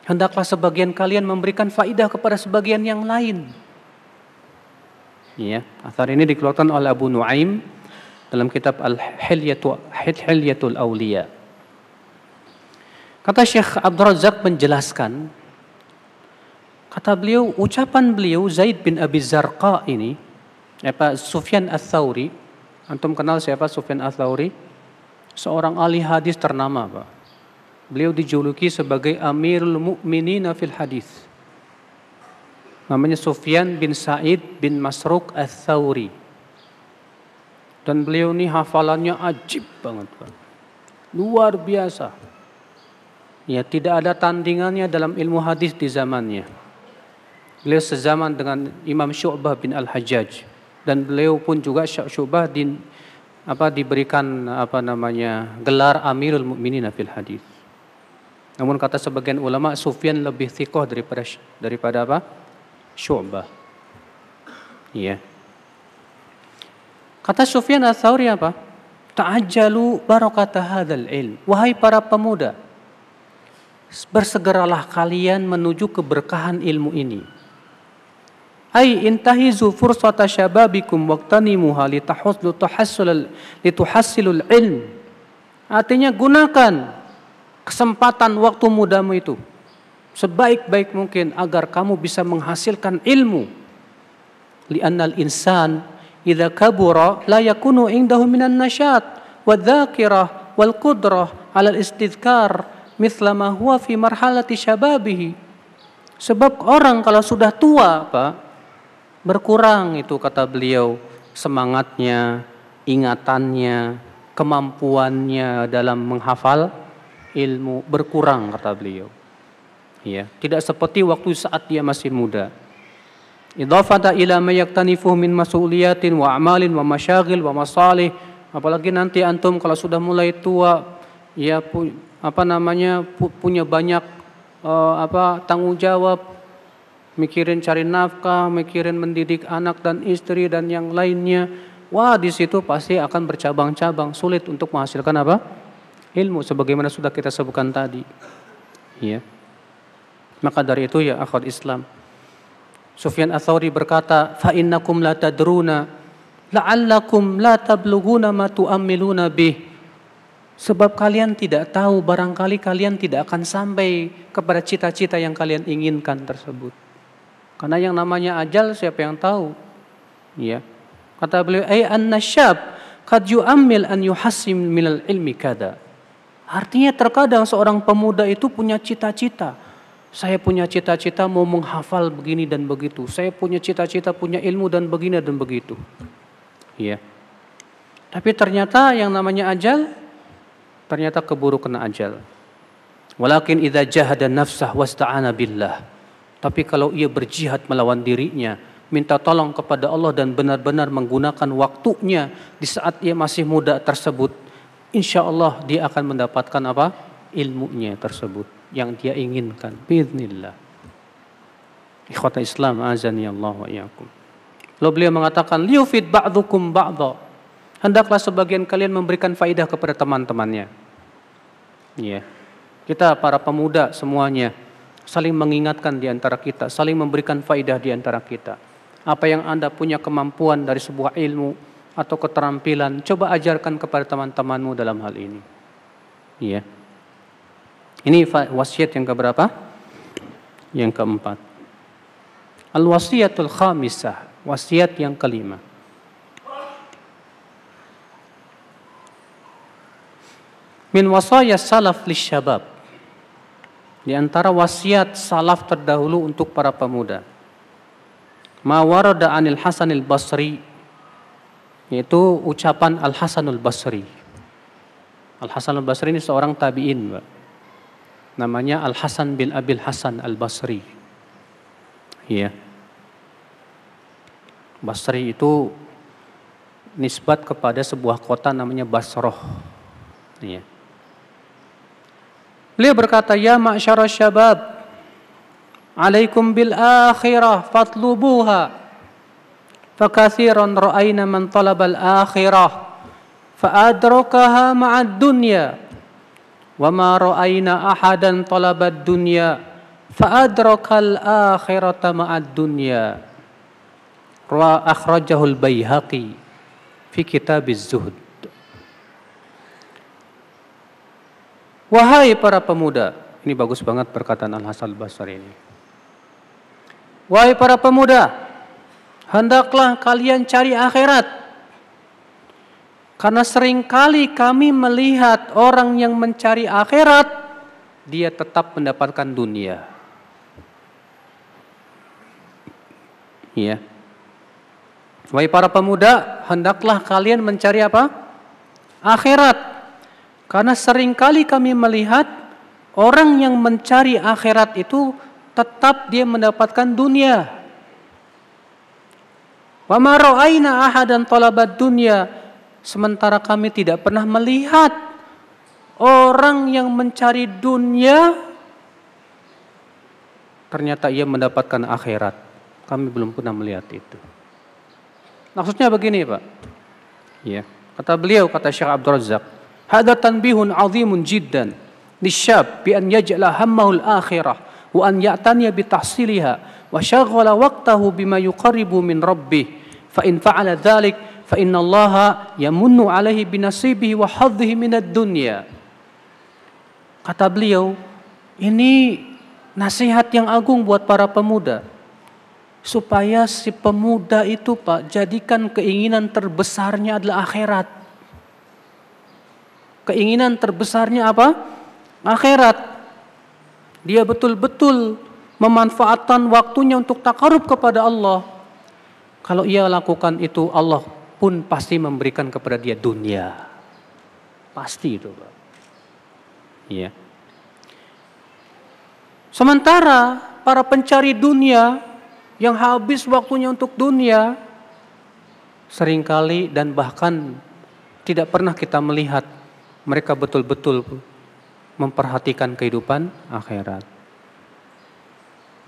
Hendaklah sebagian kalian memberikan faidah kepada sebagian yang lain. Ya, asar ini dikeluarkan oleh Abu Nuaim dalam kitab Al-Hilyatu Hilyatul Awliya. Kata Syekh Abdul Razak menjelaskan, kata beliau, ucapan beliau Zaid bin Abi Zarqa ini, apa eh, Sufyan al thawri Antum kenal siapa Sufyan Athauri, Seorang ahli hadis ternama, Pak. Beliau dijuluki sebagai Amirul Mukminin fil Hadis. Namanya Sufyan bin Said bin Masruq Athauri. Dan beliau ini hafalannya ajib banget, Pak. Luar biasa. Ya, tidak ada tandingannya dalam ilmu hadis di zamannya. Beliau sezaman dengan Imam Syu'bah bin Al-Hajjaj dan beliau pun juga Syu'bah din apa diberikan apa namanya gelar Amirul Mukminin fil hadis. Namun kata sebagian ulama Sufyan lebih thiqah daripada daripada apa? Syu'bah. Iya. Yeah. Kata Sufyan Ats-Tsauri apa? Ta'ajjalu barakata hadzal ilm. Wahai para pemuda, bersegeralah kalian menuju keberkahan ilmu ini. Hai intahizu fursata syababikum waqtanimuha litahassul li litahassilul ilm. Artinya gunakan kesempatan waktu mudamu itu sebaik-baik mungkin agar kamu bisa menghasilkan ilmu. Li'annal insan idza kabura la yakunu indahu minan nasyat wa dzakirah wal qudrah 'ala al-istidhkar mithla ma huwa fi marhalati syababihi. Sebab orang kalau sudah tua, Pak, berkurang itu kata beliau semangatnya, ingatannya, kemampuannya dalam menghafal ilmu berkurang kata beliau. Ya, tidak seperti waktu saat dia masih muda. Idhafata ila mayaktanifu min mas'uliyatin wa amalin wa masyagil wa masalih. Apalagi nanti antum kalau sudah mulai tua ya pu, apa namanya punya banyak eh, apa tanggung jawab mikirin cari nafkah, mikirin mendidik anak dan istri dan yang lainnya. Wah, di situ pasti akan bercabang-cabang, sulit untuk menghasilkan apa? Ilmu sebagaimana sudah kita sebutkan tadi. Ya. Maka dari itu ya akhwat Islam. Sufyan Atsauri berkata, "Fa innakum la tadruna la'allakum la tablughuna ma tu'ammiluna bih." Sebab kalian tidak tahu, barangkali kalian tidak akan sampai kepada cita-cita yang kalian inginkan tersebut. Karena yang namanya ajal siapa yang tahu? Ya. Kata beliau, "Ai eh, annasyab qad yu'ammil an yuhassim al ilmi kada." Artinya terkadang seorang pemuda itu punya cita-cita. Saya punya cita-cita mau menghafal begini dan begitu. Saya punya cita-cita punya ilmu dan begini dan begitu. Ya. Tapi ternyata yang namanya ajal ternyata keburu kena ajal. Walakin idza jahada nafsah wasta'ana billah. Tapi kalau ia berjihad melawan dirinya, minta tolong kepada Allah dan benar-benar menggunakan waktunya di saat ia masih muda tersebut, insya Allah dia akan mendapatkan apa? Ilmunya tersebut yang dia inginkan. Bismillah. Ikhwata Islam azani Allah wa iyakum. Lalu beliau mengatakan, liufid ba'dukum ba'da. Hendaklah sebagian kalian memberikan faidah kepada teman-temannya. Ya. Yeah. Kita para pemuda semuanya saling mengingatkan di antara kita, saling memberikan faidah di antara kita. Apa yang Anda punya kemampuan dari sebuah ilmu atau keterampilan, coba ajarkan kepada teman-temanmu dalam hal ini. Iya. Ini wasiat yang keberapa? Yang keempat. Al-wasiatul khamisah, wasiat yang kelima. Min wasaya salaf li syabab di antara wasiat salaf terdahulu untuk para pemuda. Ma warada anil Hasanil Basri yaitu ucapan Al Hasanul Basri. Al Hasanul Basri ini seorang tabi'in, Namanya Al Hasan bin Abil Hasan Al Basri. Iya. Basri itu nisbat kepada sebuah kota namanya Basroh. Iya. Beliau berkata, "Ya ma'syarasy syabab, alaikum bil akhirah fatlubuha." Fakatsiran ra'ayna man talabal akhirah fa ma'ad dunya wa ma ra'ayna ahadan talabad dunya fa akhirata ma'ad dunya. fi kitab Wahai para pemuda, ini bagus banget perkataan Al-Hasan Basri ini. Wahai para pemuda, hendaklah kalian cari akhirat. Karena seringkali kami melihat orang yang mencari akhirat, dia tetap mendapatkan dunia. Iya. Wahai para pemuda, hendaklah kalian mencari apa? Akhirat. Karena seringkali kami melihat orang yang mencari akhirat itu tetap dia mendapatkan dunia. Wa ma ra'aina ahadan talabat dunya sementara kami tidak pernah melihat orang yang mencari dunia ternyata ia mendapatkan akhirat. Kami belum pernah melihat itu. Maksudnya begini, Pak. Ya. Kata beliau, kata Syekh Abdul Razak, Hada tanbihun عظيم جدا للشاب bi an همه الآخرة وأن akhirah wa an وقته bi يقرب wa ربه فإن bima ذلك min rabbih fa in بنصيبه وحظه fa الدنيا Kata beliau, ini nasihat yang agung buat para pemuda supaya si pemuda itu Pak jadikan keinginan terbesarnya adalah akhirat. Keinginan terbesarnya apa? Akhirat. Dia betul-betul memanfaatkan waktunya untuk takarub kepada Allah. Kalau ia lakukan itu, Allah pun pasti memberikan kepada dia dunia. Pasti itu, Ya. Sementara para pencari dunia yang habis waktunya untuk dunia seringkali dan bahkan tidak pernah kita melihat mereka betul-betul memperhatikan kehidupan akhirat.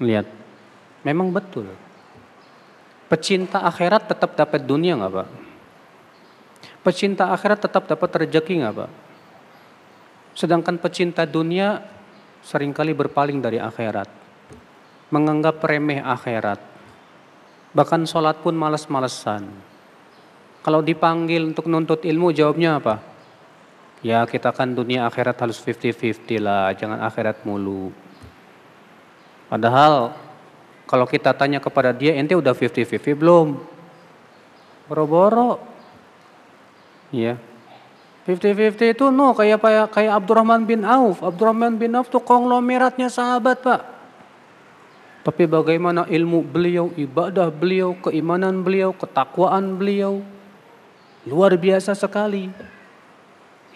Lihat, memang betul. Pecinta akhirat tetap dapat dunia nggak pak? Pecinta akhirat tetap dapat rejeki nggak pak? Sedangkan pecinta dunia seringkali berpaling dari akhirat. Menganggap remeh akhirat. Bahkan sholat pun malas-malesan. Kalau dipanggil untuk nuntut ilmu jawabnya apa? Ya kita kan dunia akhirat harus 50-50 lah, jangan akhirat mulu. Padahal kalau kita tanya kepada dia, ente udah 50-50 belum? Boro-boro. Ya. 50-50 itu no, kayak ya? kayak Abdurrahman bin Auf. Abdurrahman bin Auf tuh konglomeratnya sahabat pak. Tapi bagaimana ilmu beliau, ibadah beliau, keimanan beliau, ketakwaan beliau. Luar biasa sekali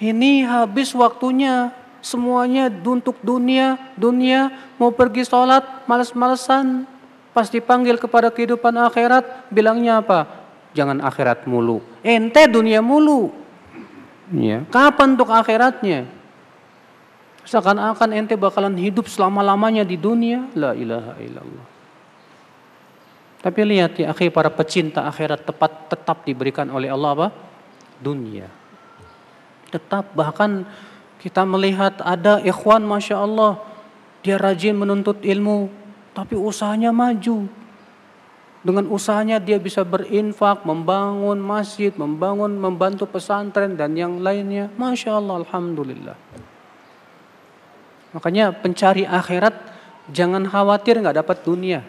ini habis waktunya semuanya untuk dunia, dunia mau pergi sholat, males-malesan. Pas dipanggil kepada kehidupan akhirat, bilangnya apa? Jangan akhirat mulu. Ente dunia mulu. Ya. Kapan untuk akhiratnya? Seakan-akan ente bakalan hidup selama-lamanya di dunia. La ilaha illallah. Tapi lihat ya akhir para pecinta akhirat tepat tetap diberikan oleh Allah apa? Dunia tetap bahkan kita melihat ada ikhwan Masya Allah dia rajin menuntut ilmu tapi usahanya maju dengan usahanya dia bisa berinfak, membangun masjid, membangun, membantu pesantren dan yang lainnya. Masya Allah, Alhamdulillah. Makanya pencari akhirat jangan khawatir nggak dapat dunia.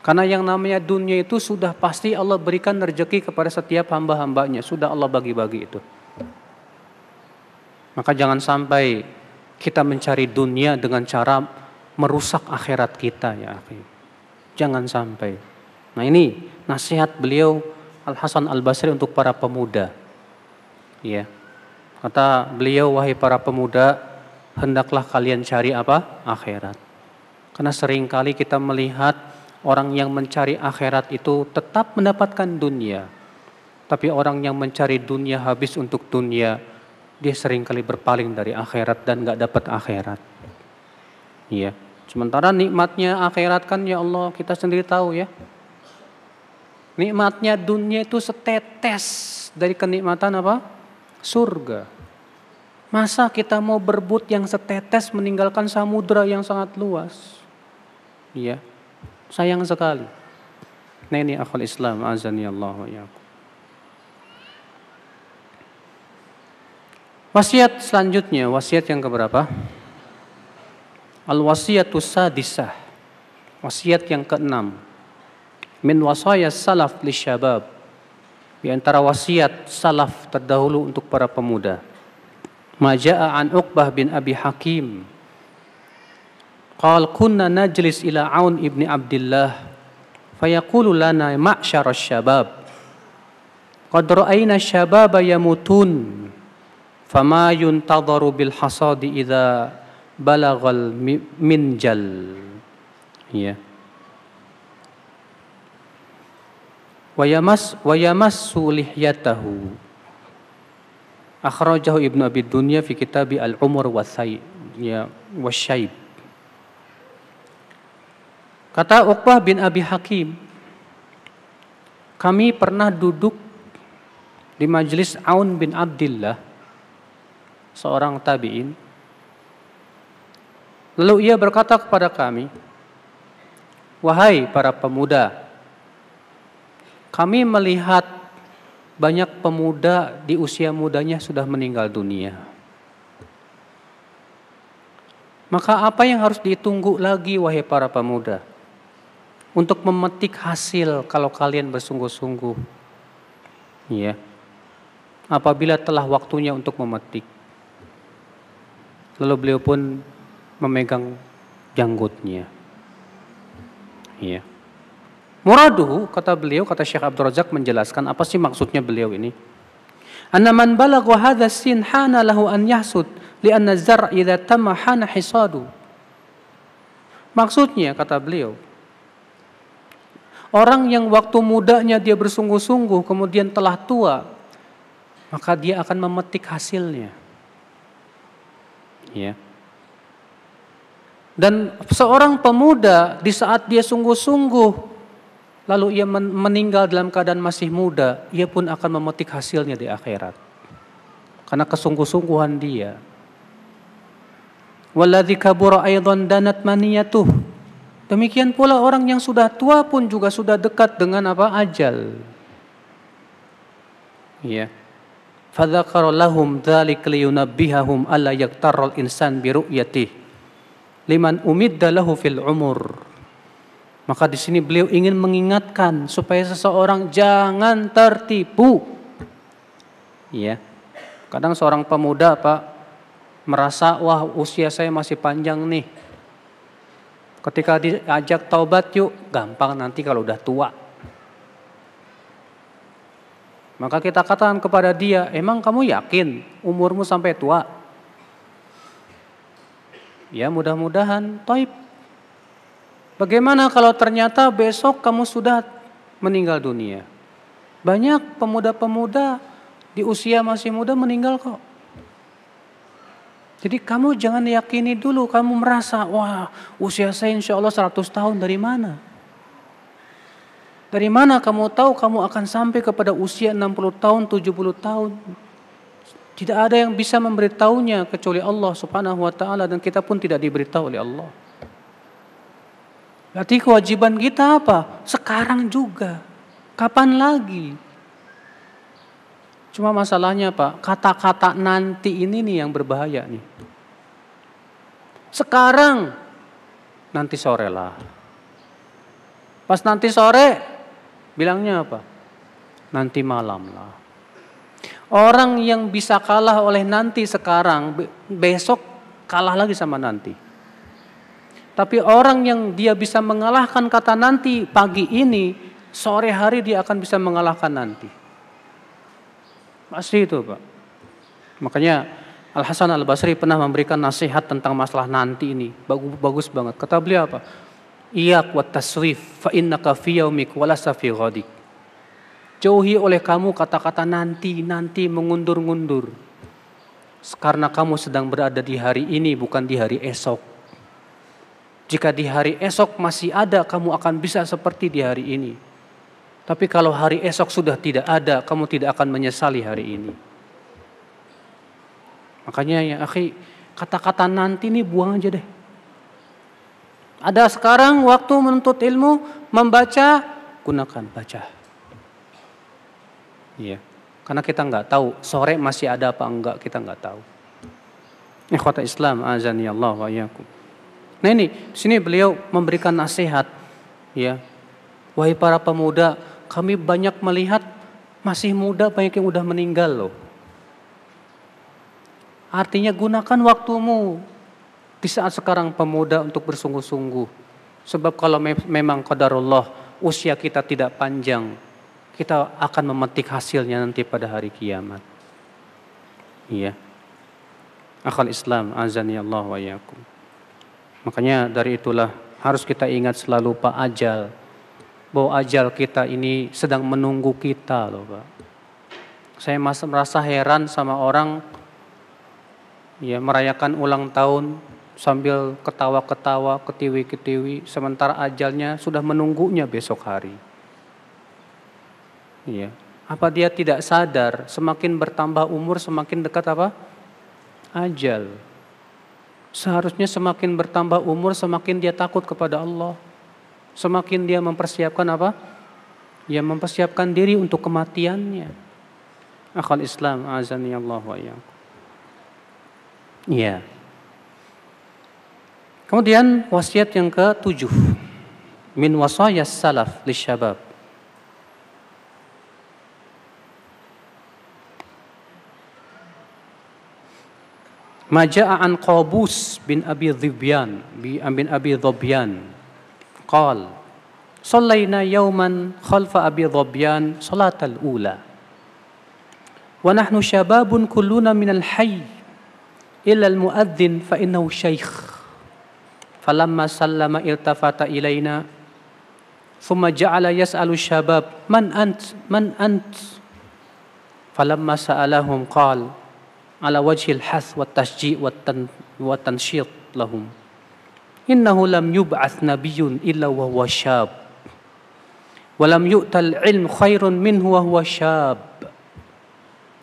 Karena yang namanya dunia itu sudah pasti Allah berikan rezeki kepada setiap hamba-hambanya. Sudah Allah bagi-bagi itu. Maka jangan sampai kita mencari dunia dengan cara merusak akhirat kita ya akhi. Jangan sampai. Nah ini nasihat beliau Al-Hasan Al-Basri untuk para pemuda. Ya. Kata beliau, wahai para pemuda, hendaklah kalian cari apa? Akhirat. Karena seringkali kita melihat Orang yang mencari akhirat itu tetap mendapatkan dunia. Tapi orang yang mencari dunia habis untuk dunia, dia seringkali berpaling dari akhirat dan gak dapat akhirat. Iya. Sementara nikmatnya akhirat kan ya Allah kita sendiri tahu ya. Nikmatnya dunia itu setetes dari kenikmatan apa? Surga. Masa kita mau berbut yang setetes meninggalkan samudra yang sangat luas? Iya. Sayang sekali. Nah ini akhul Islam azani Allah ya. Wasiat selanjutnya, wasiat yang keberapa? Al-wasiyatus sadisah. Wasiat yang keenam. Min wasaya salaf li syabab. Di antara wasiat salaf terdahulu untuk para pemuda. Maja'a an Uqbah bin Abi Hakim Qal kunna najlis ila Aun ibni Abdullah fayaqulu lana ma'syara syabab qad ra'ayna syababa yamutun fama yuntadharu bil hasadi idza balagal minjal ya wa yamas wa yamassu lihyatahu akhrajahu ibnu abi dunya fi kitabi al umur wa ya wa syaib Kata Uqbah bin Abi Hakim, kami pernah duduk di majelis Aun bin Abdullah, seorang tabi'in. Lalu ia berkata kepada kami, Wahai para pemuda, kami melihat banyak pemuda di usia mudanya sudah meninggal dunia. Maka apa yang harus ditunggu lagi wahai para pemuda? untuk memetik hasil kalau kalian bersungguh-sungguh. Ya. Apabila telah waktunya untuk memetik. Lalu beliau pun memegang janggutnya. Ya. Muradu kata beliau, kata Syekh Abdul Razak menjelaskan apa sih maksudnya beliau ini. Anna man balagha hadha sin hana lahu an yahsud li'anna zar' idza tamma hana hisadu. Maksudnya kata beliau, Orang yang waktu mudanya dia bersungguh-sungguh, kemudian telah tua, maka dia akan memetik hasilnya. Ya. Dan seorang pemuda di saat dia sungguh-sungguh lalu ia meninggal dalam keadaan masih muda, ia pun akan memetik hasilnya di akhirat. Karena kesungguh-sungguhan dia. Walladzi kabura aidan danat maniyatuh Demikian pula orang yang sudah tua pun juga sudah dekat dengan apa ajal. Ya. Fadzakara lahum dzalik liyunabbihahum alla yaktarral insan bi liman umidda lahu fil umur. Maka di sini beliau ingin mengingatkan supaya seseorang jangan tertipu. Ya. Kadang seorang pemuda Pak merasa wah usia saya masih panjang nih Ketika diajak taubat yuk, gampang nanti kalau udah tua. Maka kita katakan kepada dia, emang kamu yakin umurmu sampai tua? Ya mudah-mudahan toib. Bagaimana kalau ternyata besok kamu sudah meninggal dunia? Banyak pemuda-pemuda di usia masih muda meninggal kok. Jadi kamu jangan yakini dulu, kamu merasa, wah usia saya insya Allah 100 tahun dari mana? Dari mana kamu tahu kamu akan sampai kepada usia 60 tahun, 70 tahun? Tidak ada yang bisa memberitahunya kecuali Allah subhanahu wa ta'ala dan kita pun tidak diberitahu oleh Allah. Berarti kewajiban kita apa? Sekarang juga. Kapan lagi? Cuma masalahnya Pak, kata-kata nanti ini nih yang berbahaya nih. Sekarang, nanti sore lah. Pas nanti sore, bilangnya apa? Nanti malam lah. Orang yang bisa kalah oleh nanti sekarang, besok kalah lagi sama nanti. Tapi orang yang dia bisa mengalahkan kata nanti pagi ini, sore hari dia akan bisa mengalahkan nanti. Pasti itu Pak. Makanya Al Hasan Al Basri pernah memberikan nasihat tentang masalah nanti ini. Bagus, bagus banget. Kata beliau apa? iya wa tasrif fa innaka fi yaumik wala safi ghadik. Jauhi oleh kamu kata-kata nanti, nanti mengundur-ngundur. Karena kamu sedang berada di hari ini bukan di hari esok. Jika di hari esok masih ada, kamu akan bisa seperti di hari ini. Tapi kalau hari esok sudah tidak ada, kamu tidak akan menyesali hari ini. Makanya ya akhi, kata-kata nanti ini buang aja deh. Ada sekarang waktu menuntut ilmu, membaca, gunakan baca. Iya. Karena kita nggak tahu sore masih ada apa enggak kita nggak tahu. Ikhwata Islam azan ya Allah wa aku. Nah ini sini beliau memberikan nasihat ya. Wahai para pemuda, kami banyak melihat masih muda banyak yang sudah meninggal loh. Artinya gunakan waktumu di saat sekarang pemuda untuk bersungguh-sungguh. Sebab kalau me memang qadarullah usia kita tidak panjang, kita akan memetik hasilnya nanti pada hari kiamat. Iya. Akal Islam azani Allah wa yakum. Makanya dari itulah harus kita ingat selalu Pak Ajal, bahwa ajal kita ini sedang menunggu kita loh Pak. Saya masih merasa heran sama orang ya merayakan ulang tahun sambil ketawa-ketawa, ketiwi-ketiwi, sementara ajalnya sudah menunggunya besok hari. Ya. Apa dia tidak sadar semakin bertambah umur semakin dekat apa? Ajal. Seharusnya semakin bertambah umur semakin dia takut kepada Allah. Semakin dia mempersiapkan apa? Ya mempersiapkan diri untuk kematiannya. Akal Islam azani Allah wa Ya. Kemudian wasiat yang ke tujuh. Min wasaya salaf li syabab. Maja'a an Qabus bin Abi Dhibyan, bin Abi Dhibyan. قال صلينا يوما خلف أبي ظبيان صلاة الأولى ونحن شباب كلنا من الحي إلا المؤذن فإنه شيخ فلما سلم التفت إلينا ثم جعل يسأل الشباب من أنت من أنت فلما سألهم قال على وجه الحث والتشجيع والتنشيط لهم Innahu lam yub'ats nabiyyun illa wa huwa syab. Wa lam yu'tal ilm khairun minhu wa huwa syab.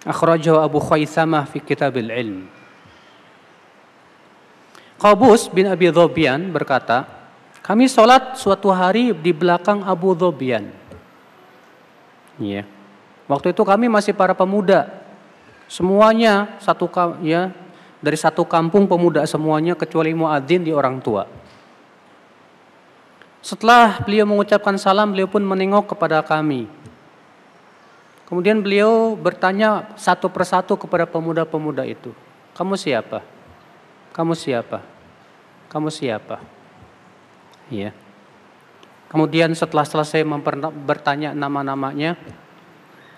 Akhrajahu Abu Khaisamah fi kitabil ilm. Qabus bin Abi Dhobian berkata, kami sholat suatu hari di belakang Abu Dhobian. Iya. Yeah. Waktu itu kami masih para pemuda. Semuanya satu ya dari satu kampung pemuda semuanya kecuali muadzin di orang tua. Setelah beliau mengucapkan salam, beliau pun menengok kepada kami. Kemudian beliau bertanya satu persatu kepada pemuda-pemuda itu, "Kamu siapa? Kamu siapa? Kamu siapa?" Iya. Kemudian setelah selesai bertanya nama-namanya,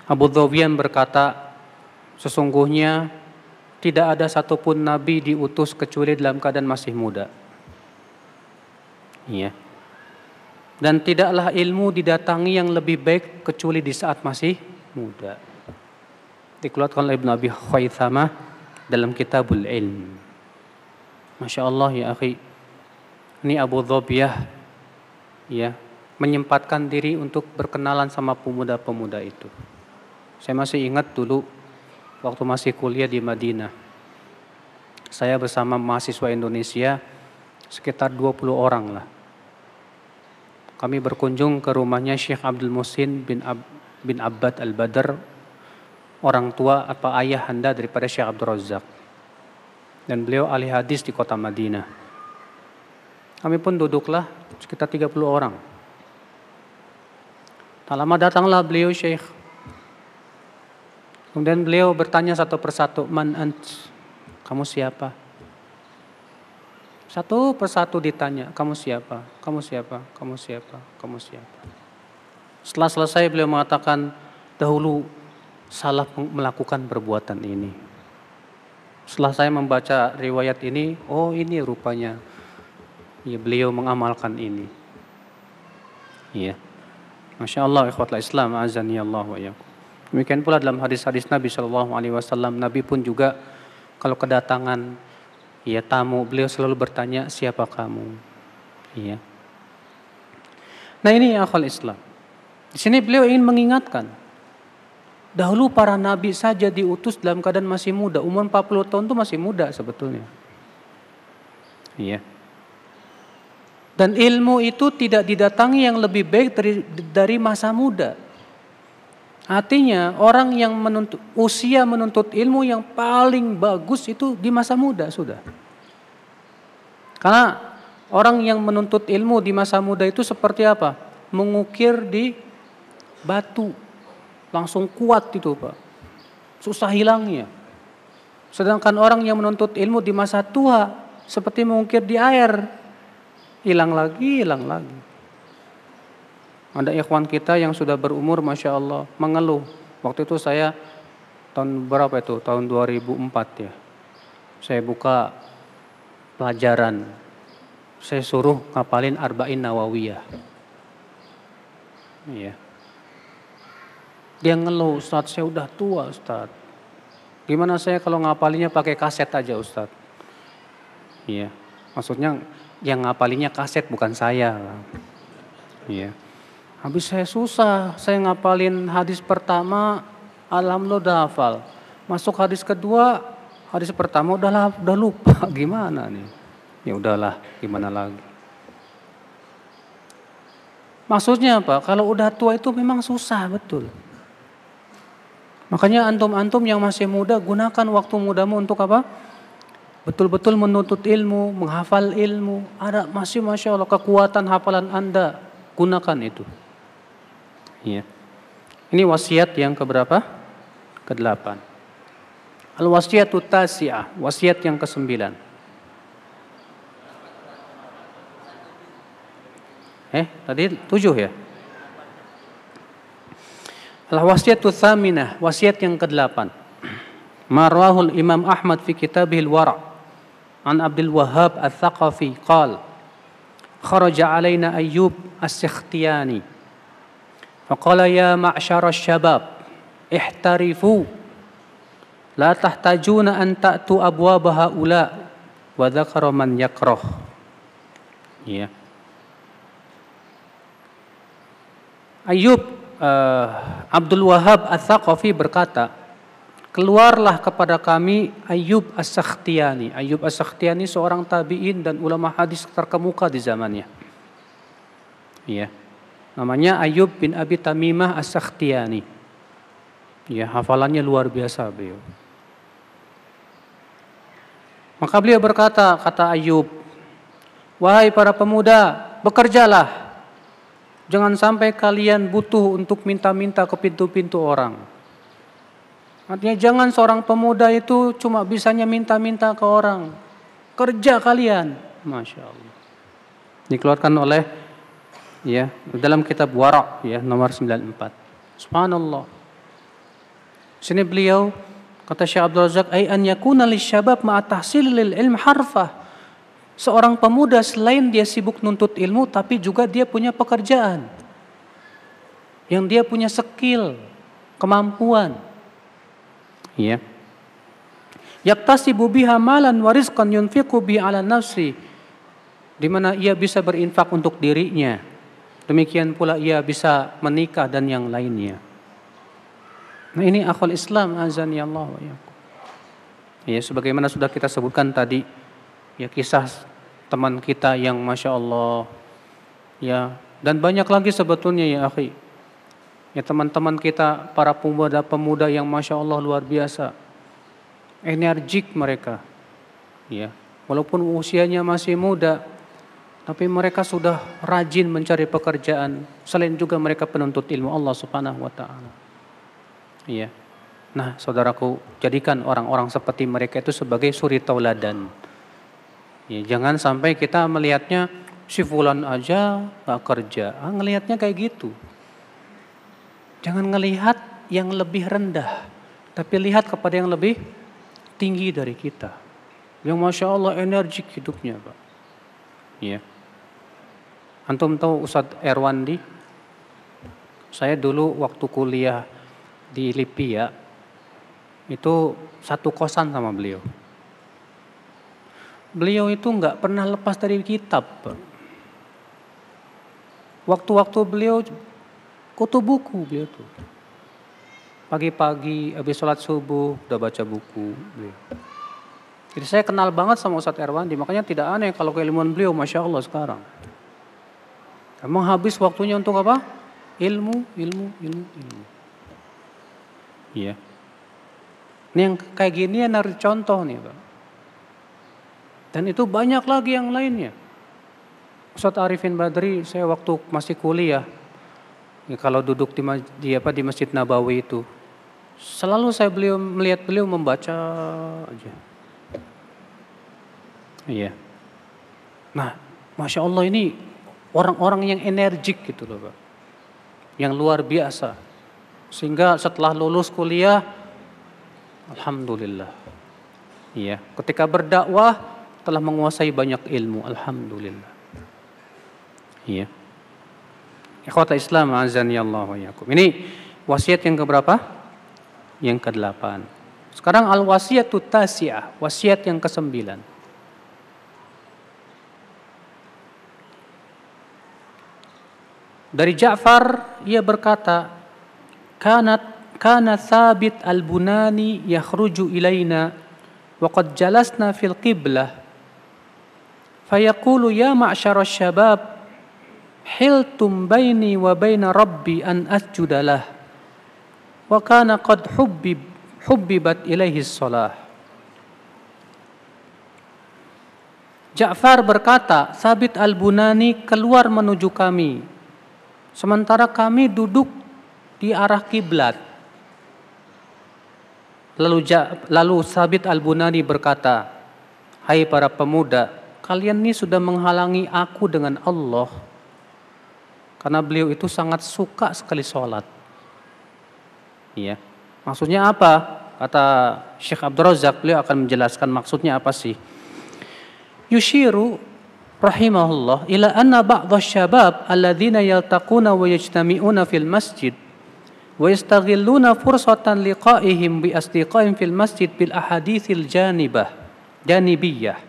Abu Dhabi'an berkata, "Sesungguhnya tidak ada satupun nabi diutus kecuali dalam keadaan masih muda. Iya. Dan tidaklah ilmu didatangi yang lebih baik kecuali di saat masih muda. Dikeluarkan oleh Ibn Abi Khaythamah dalam kitabul ilm. Masya Allah ya akhi. Ini Abu Dhabiyah. Ya, menyempatkan diri untuk berkenalan sama pemuda-pemuda itu. Saya masih ingat dulu waktu masih kuliah di Madinah. Saya bersama mahasiswa Indonesia sekitar 20 orang lah. Kami berkunjung ke rumahnya Syekh Abdul Musin bin, Ab, bin Abbad Al-Badr, orang tua atau ayah anda daripada Syekh Abdul Razak. Dan beliau ahli hadis di kota Madinah. Kami pun duduklah sekitar 30 orang. Tak lama datanglah beliau Syekh Kemudian beliau bertanya satu persatu, "Man ant? Kamu siapa?" Satu persatu ditanya, "Kamu siapa? Kamu siapa? Kamu siapa? Kamu siapa?" Setelah selesai beliau mengatakan, "Dahulu salah melakukan perbuatan ini." Setelah saya membaca riwayat ini, oh ini rupanya ya, beliau mengamalkan ini. Iya. Masya Allah ikhwatul Islam azani Allah wa yakum. Demikian pula dalam hadis-hadis Nabi Shallallahu Alaihi Wasallam, Nabi pun juga kalau kedatangan ya tamu, beliau selalu bertanya siapa kamu. Iya. Nah ini akal Islam. Di sini beliau ingin mengingatkan. Dahulu para nabi saja diutus dalam keadaan masih muda. Umur 40 tahun itu masih muda sebetulnya. Iya. Dan ilmu itu tidak didatangi yang lebih baik dari, dari masa muda Artinya orang yang menuntut usia menuntut ilmu yang paling bagus itu di masa muda sudah. Karena orang yang menuntut ilmu di masa muda itu seperti apa? Mengukir di batu. Langsung kuat itu, Pak. Susah hilangnya. Sedangkan orang yang menuntut ilmu di masa tua seperti mengukir di air. Hilang lagi, hilang lagi. Ada ikhwan kita yang sudah berumur Masya Allah mengeluh. Waktu itu saya tahun berapa itu? Tahun 2004 ya. Saya buka pelajaran. Saya suruh ngapalin Arba'in Nawawiyah. Iya. Dia ngeluh, Ustaz saya udah tua Ustaz. Gimana saya kalau ngapalinya pakai kaset aja Ustaz? Iya. Maksudnya yang ngapalinya kaset bukan saya. Iya. Habis saya susah, saya ngapalin hadis pertama, alhamdulillah udah hafal. Masuk hadis kedua, hadis pertama udah, udah lupa, gimana nih? Ya udahlah, gimana lagi? Maksudnya apa? Kalau udah tua itu memang susah, betul. Makanya antum-antum yang masih muda gunakan waktu mudamu untuk apa? Betul-betul menuntut ilmu, menghafal ilmu. Ada masih masya Allah kekuatan hafalan anda gunakan itu. Ya. Ini wasiat yang keberapa? Kedelapan. al wasiat tasi'ah, wasiat yang kesembilan. Eh, tadi tujuh ya? al wasiat thaminah, wasiat yang kedelapan. Marwahul Imam Ahmad fi kitabihil wara' an Abdul Wahab al-Thaqafi qal kharaja alaina Ayyub as-Sikhtiyani Faqala ya ma'syara syabab ihtarifu la tahtajuna an ta'tu abwaba haula wa dzakara man yakrah. Ya. Ayub uh, eh, Abdul Wahab Ats-Tsaqafi berkata, "Keluarlah kepada kami Ayub as sakhtiani Ayub as sakhtiani seorang tabi'in dan ulama hadis terkemuka di zamannya. Iya. Yeah. Namanya Ayub bin Abi Tamimah As-Sakhtiyani. Ya, hafalannya luar biasa beliau. Maka beliau berkata, kata Ayub, Wahai para pemuda, bekerjalah. Jangan sampai kalian butuh untuk minta-minta ke pintu-pintu orang. Artinya jangan seorang pemuda itu cuma bisanya minta-minta ke orang. Kerja kalian. Masya Allah. Dikeluarkan oleh ya dalam kitab Wara ya nomor 94. Subhanallah. Sini beliau kata Syekh Abdul Razak ai an yakuna lisyabab ma tahsil lil ilm harfah. Seorang pemuda selain dia sibuk nuntut ilmu tapi juga dia punya pekerjaan. Yang dia punya skill, kemampuan. Ya. Yaktasibu biha malan wa rizqan yunfiqu bi ala nafsi. Di mana ia bisa berinfak untuk dirinya, Demikian pula ia bisa menikah dan yang lainnya. Nah ini akhul Islam azan ya Allah ya. Ya sebagaimana sudah kita sebutkan tadi ya kisah teman kita yang masya Allah ya dan banyak lagi sebetulnya ya akhi ya teman-teman kita para pemuda-pemuda yang masya Allah luar biasa energik mereka ya walaupun usianya masih muda tapi mereka sudah rajin mencari pekerjaan selain juga mereka penuntut ilmu Allah Subhanahu wa taala. Iya. Nah, saudaraku, jadikan orang-orang seperti mereka itu sebagai suri tauladan. Ya, jangan sampai kita melihatnya si fulan aja nggak kerja, ah, ngelihatnya kayak gitu. Jangan ngelihat yang lebih rendah, tapi lihat kepada yang lebih tinggi dari kita. Yang masya Allah energi hidupnya, Pak. Ya. Yeah. Antum tahu Ustadz Erwandi? Saya dulu waktu kuliah di LIPI ya, itu satu kosan sama beliau. Beliau itu nggak pernah lepas dari kitab. Waktu-waktu beliau kutu buku beliau tuh. Pagi-pagi habis sholat subuh udah baca buku beliau. Jadi saya kenal banget sama Ustadz Erwandi, makanya tidak aneh kalau keilmuan beliau Masya Allah sekarang. Emang habis waktunya untuk apa? Ilmu, ilmu, ilmu, ilmu. Iya. Ini yang kayak gini yang harus contoh nih Pak. Dan itu banyak lagi yang lainnya. Ustaz Arifin Badri, saya waktu masih kuliah, ya kalau duduk di, di apa di Masjid Nabawi itu, selalu saya beliau melihat beliau membaca aja. Iya. Nah, masya Allah ini orang-orang yang energik gitu loh Pak. Yang luar biasa. Sehingga setelah lulus kuliah alhamdulillah. Iya, ketika berdakwah telah menguasai banyak ilmu alhamdulillah. Iya. Ikhwata Islam azan ya Allah wa Ini wasiat yang keberapa? Yang ke-8. Sekarang al-wasiyatu tasi'ah, wasiat yang ke-9. Dari Ja'far ia berkata, "Kanat kana Thabit al-Bunani yakhruju ilaina wa qad jalasna fil qiblah." Fayaqulu ya ma'syara syabab hiltum baini wa baina rabbi an asjuda lah wa kana qad hubbib hubbibat ilaihi salah Ja'far berkata, Sabit al-Bunani keluar menuju kami Sementara kami duduk di arah kiblat. Lalu, lalu Sabit Al-Bunani berkata, Hai para pemuda, kalian ini sudah menghalangi aku dengan Allah. Karena beliau itu sangat suka sekali sholat. Iya. Maksudnya apa? Kata Syekh Abdul Razak, beliau akan menjelaskan maksudnya apa sih. Yushiru rahimahullah ila anna ba'd ba'dha syabab alladzina yaltaquna wa yajtami'una fil masjid wa yastaghilluna fursatan liqa'ihim bi asdiqa'in fil masjid bil ahadithil janibah janibiyah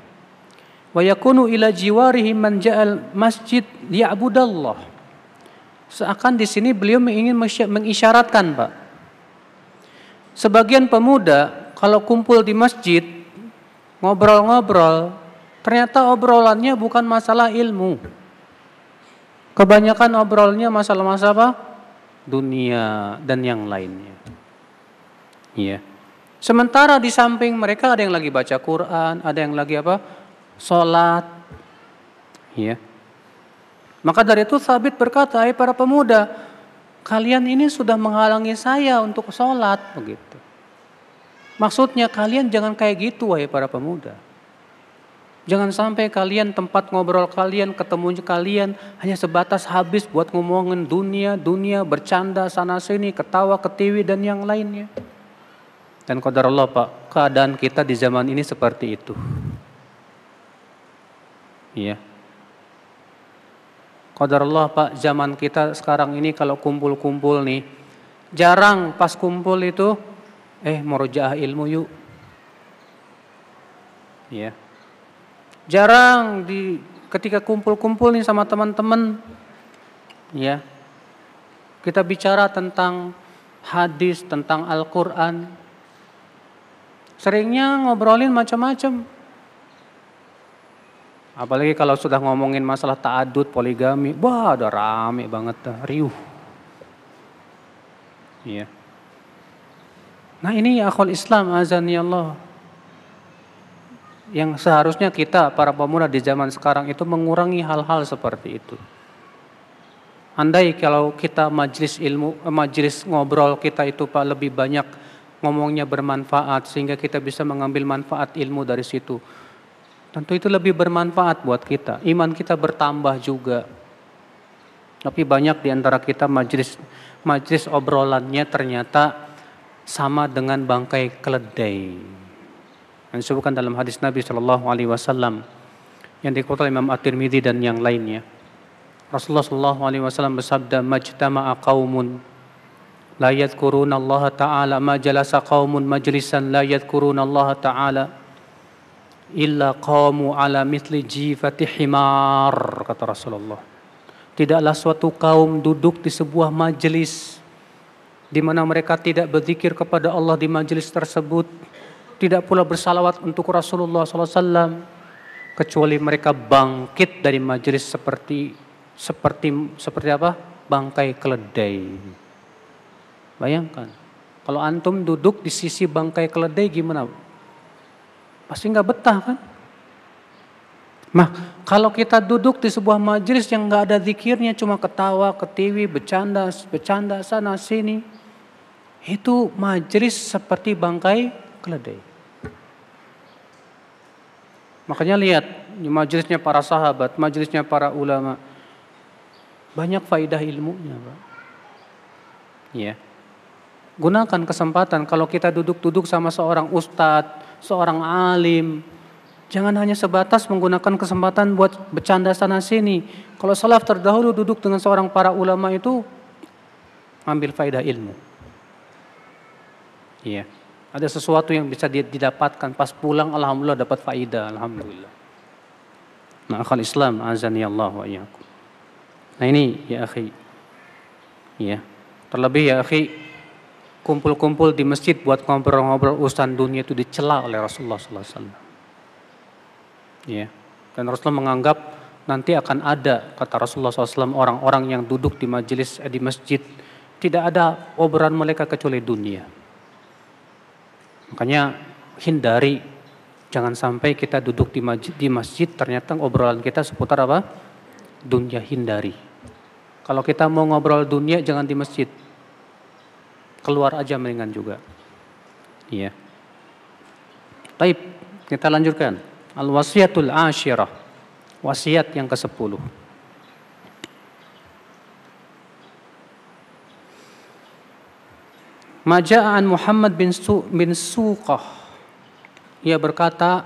wa yakunu ila jiwarihim man ja'al masjid liya'budallah seakan di sini beliau ingin mengisyaratkan Pak sebagian pemuda kalau kumpul di masjid ngobrol-ngobrol Ternyata obrolannya bukan masalah ilmu. Kebanyakan obrolannya masalah-masalah apa? Dunia dan yang lainnya. Iya. Sementara di samping mereka ada yang lagi baca Quran, ada yang lagi apa? Sholat. Iya. Maka dari itu Sabit berkata, "Hai para pemuda, kalian ini sudah menghalangi saya untuk sholat." Begitu. Maksudnya kalian jangan kayak gitu, wahai para pemuda. Jangan sampai kalian tempat ngobrol kalian, ketemu kalian hanya sebatas habis buat ngomongin dunia, dunia, bercanda sana sini, ketawa, ketiwi dan yang lainnya. Dan kodar Allah Pak, keadaan kita di zaman ini seperti itu. Iya. Kodar Allah Pak, zaman kita sekarang ini kalau kumpul-kumpul nih, jarang pas kumpul itu, eh merujah ilmu yuk. Iya. Yeah jarang di ketika kumpul-kumpul nih sama teman-teman ya kita bicara tentang hadis tentang Al-Qur'an seringnya ngobrolin macam-macam apalagi kalau sudah ngomongin masalah ta'adud poligami wah ada rame banget dah riuh iya nah ini akhlak akhul Islam azani Allah yang seharusnya kita para pemuda di zaman sekarang itu mengurangi hal-hal seperti itu. Andai kalau kita majelis ilmu, eh, majelis ngobrol kita itu Pak lebih banyak ngomongnya bermanfaat sehingga kita bisa mengambil manfaat ilmu dari situ. Tentu itu lebih bermanfaat buat kita. Iman kita bertambah juga. Tapi banyak di antara kita majelis majelis obrolannya ternyata sama dengan bangkai keledai yang disebutkan dalam hadis Nabi Shallallahu Alaihi Wasallam yang dikutip Imam At-Tirmidzi dan yang lainnya. Rasulullah Shallallahu Alaihi Wasallam bersabda, "Majtama'a qaumun la yadhkuruna Allah Ta'ala ma jalasa qaumun majlisan la yadhkuruna Allah Ta'ala illa qamu ala mithli jifati himar" kata Rasulullah. Tidaklah suatu kaum duduk di sebuah majelis di mana mereka tidak berzikir kepada Allah di majelis tersebut tidak pula bersalawat untuk Rasulullah SAW kecuali mereka bangkit dari majelis seperti seperti seperti apa bangkai keledai. Bayangkan kalau antum duduk di sisi bangkai keledai gimana? Pasti nggak betah kan? Nah, kalau kita duduk di sebuah majelis yang nggak ada zikirnya, cuma ketawa, ketiwi, bercanda, bercanda sana sini, itu majelis seperti bangkai keledai. Makanya lihat majelisnya para sahabat, majelisnya para ulama. Banyak faidah ilmunya, Pak. Ya. Gunakan kesempatan kalau kita duduk-duduk sama seorang ustadz, seorang alim, Jangan hanya sebatas menggunakan kesempatan buat bercanda sana sini. Kalau salaf terdahulu duduk dengan seorang para ulama itu ambil faidah ilmu. Iya. Yeah. Ada sesuatu yang bisa didapatkan pas pulang alhamdulillah dapat faidah alhamdulillah. Nah, akal Islam azani Allah wa iyyakum. Nah ini ya akhi. Ya. Terlebih ya akhi kumpul-kumpul di masjid buat ngobrol-ngobrol urusan dunia itu dicela oleh Rasulullah SAW. Ya. Dan Rasulullah menganggap nanti akan ada kata Rasulullah SAW orang-orang yang duduk di majelis eh, di masjid tidak ada obrolan mereka kecuali dunia. Makanya hindari jangan sampai kita duduk di masjid, di masjid ternyata obrolan kita seputar apa? Dunia hindari. Kalau kita mau ngobrol dunia jangan di masjid. Keluar aja mendingan juga. Iya. Baik, kita lanjutkan. Al wasiatul asyirah. Wasiat yang ke-10. Maja'an Muhammad bin, Su, bin Suqah. Ia berkata,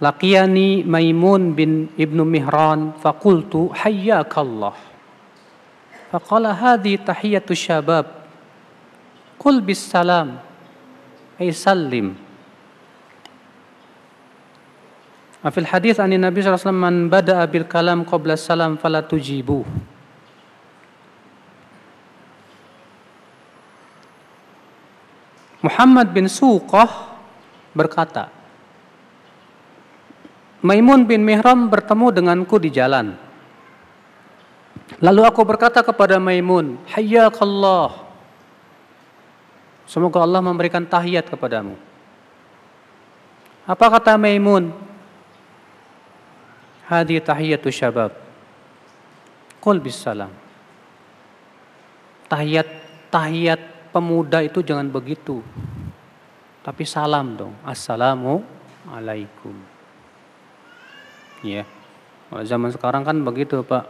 Laqiyani Maimun bin Ibnu Mihran faqultu hayyakallah. Faqala hadhi tahiyatu syabab. Qul bis salam. Ay sallim. Afil hadis an Nabi sallallahu alaihi wasallam man bada'a bil kalam qabla salam fala tujibuh. Muhammad bin Suqah berkata, Maimun bin Mihram bertemu denganku di jalan. Lalu aku berkata kepada Maimun, Hayyakallah. Semoga Allah memberikan tahiyat kepadamu. Apa kata Maimun? Hadi tahiyatu syabab. Qul bisalam. Tahiyat tahiyat pemuda itu jangan begitu. Tapi salam dong. Assalamu alaikum. Ya. Kalau zaman sekarang kan begitu, Pak.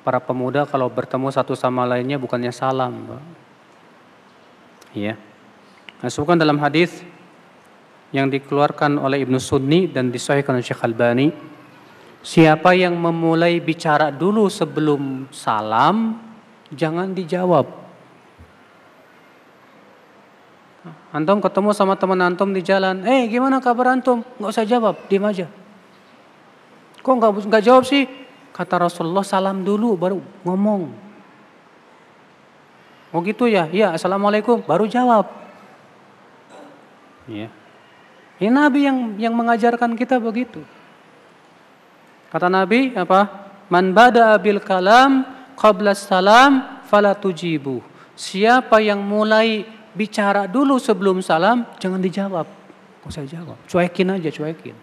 Para pemuda kalau bertemu satu sama lainnya bukannya salam, Pak. Ya. Masukkan nah, dalam hadis yang dikeluarkan oleh Ibnu Sunni dan disahihkan oleh Syekh Albani. Siapa yang memulai bicara dulu sebelum salam, jangan dijawab. Antum ketemu sama teman antum di jalan. Eh hey, gimana kabar antum? Enggak usah jawab, diam aja. Kok enggak, enggak jawab sih? Kata Rasulullah salam dulu baru ngomong. Oh gitu ya? Iya, assalamualaikum. Baru jawab. Iya. Ini Nabi yang yang mengajarkan kita begitu. Kata Nabi apa? Man bada bil kalam qabla salam fala tujibu. Siapa yang mulai bicara dulu sebelum salam, jangan dijawab. Kok oh, saya jawab? Cuekin aja, cuekin.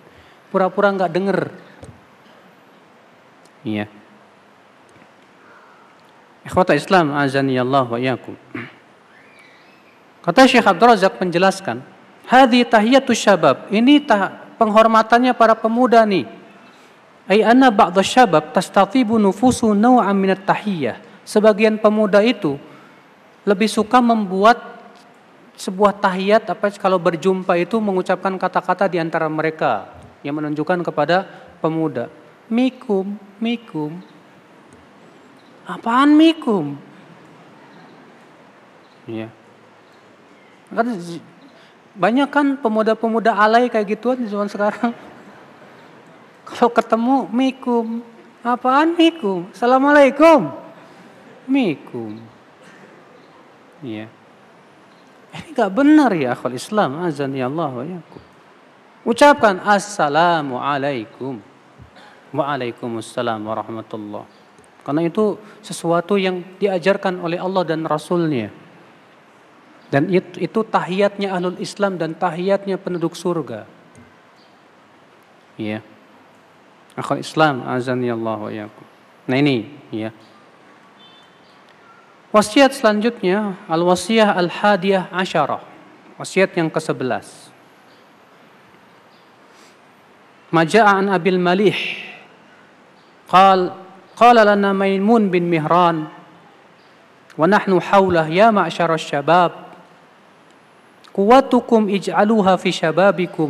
Pura-pura nggak denger. Iya. Ikhwata Islam azani Allah wa iyakum. Kata Syekh Abdul Razak menjelaskan, hadi tahiyatu syabab. Ini tah penghormatannya para pemuda nih. Ay anna ba'dha syabab tastatibu nufusu naw'an minat tahiyah. Sebagian pemuda itu lebih suka membuat sebuah tahiyat apa kalau berjumpa itu mengucapkan kata-kata di antara mereka yang menunjukkan kepada pemuda. Mikum, mikum. Apaan mikum? Iya. Kan banyak kan pemuda-pemuda alay kayak gituan di zaman sekarang. Kalau ketemu mikum, apaan mikum? Assalamualaikum. Mikum. Iya. Ini gak benar ya akhwal Islam. Azan ya Allah wa yakum. Ucapkan Assalamualaikum. alaikumussalam warahmatullah. Karena itu sesuatu yang diajarkan oleh Allah dan Rasulnya. Dan itu, itu tahiyatnya ahlul Islam dan tahiyatnya penduduk surga. Ya. Akhul Islam azan ya Allah wa Nah ini ya. Wasiat selanjutnya al-wasiyah al-hadiyah asyarah. Wasiat yang ke-11. Maja'an Abil Malih قال قال لنا ميمون بن مهران ونحن حوله يا معشر الشباب قوتكم اجعلوها في شبابكم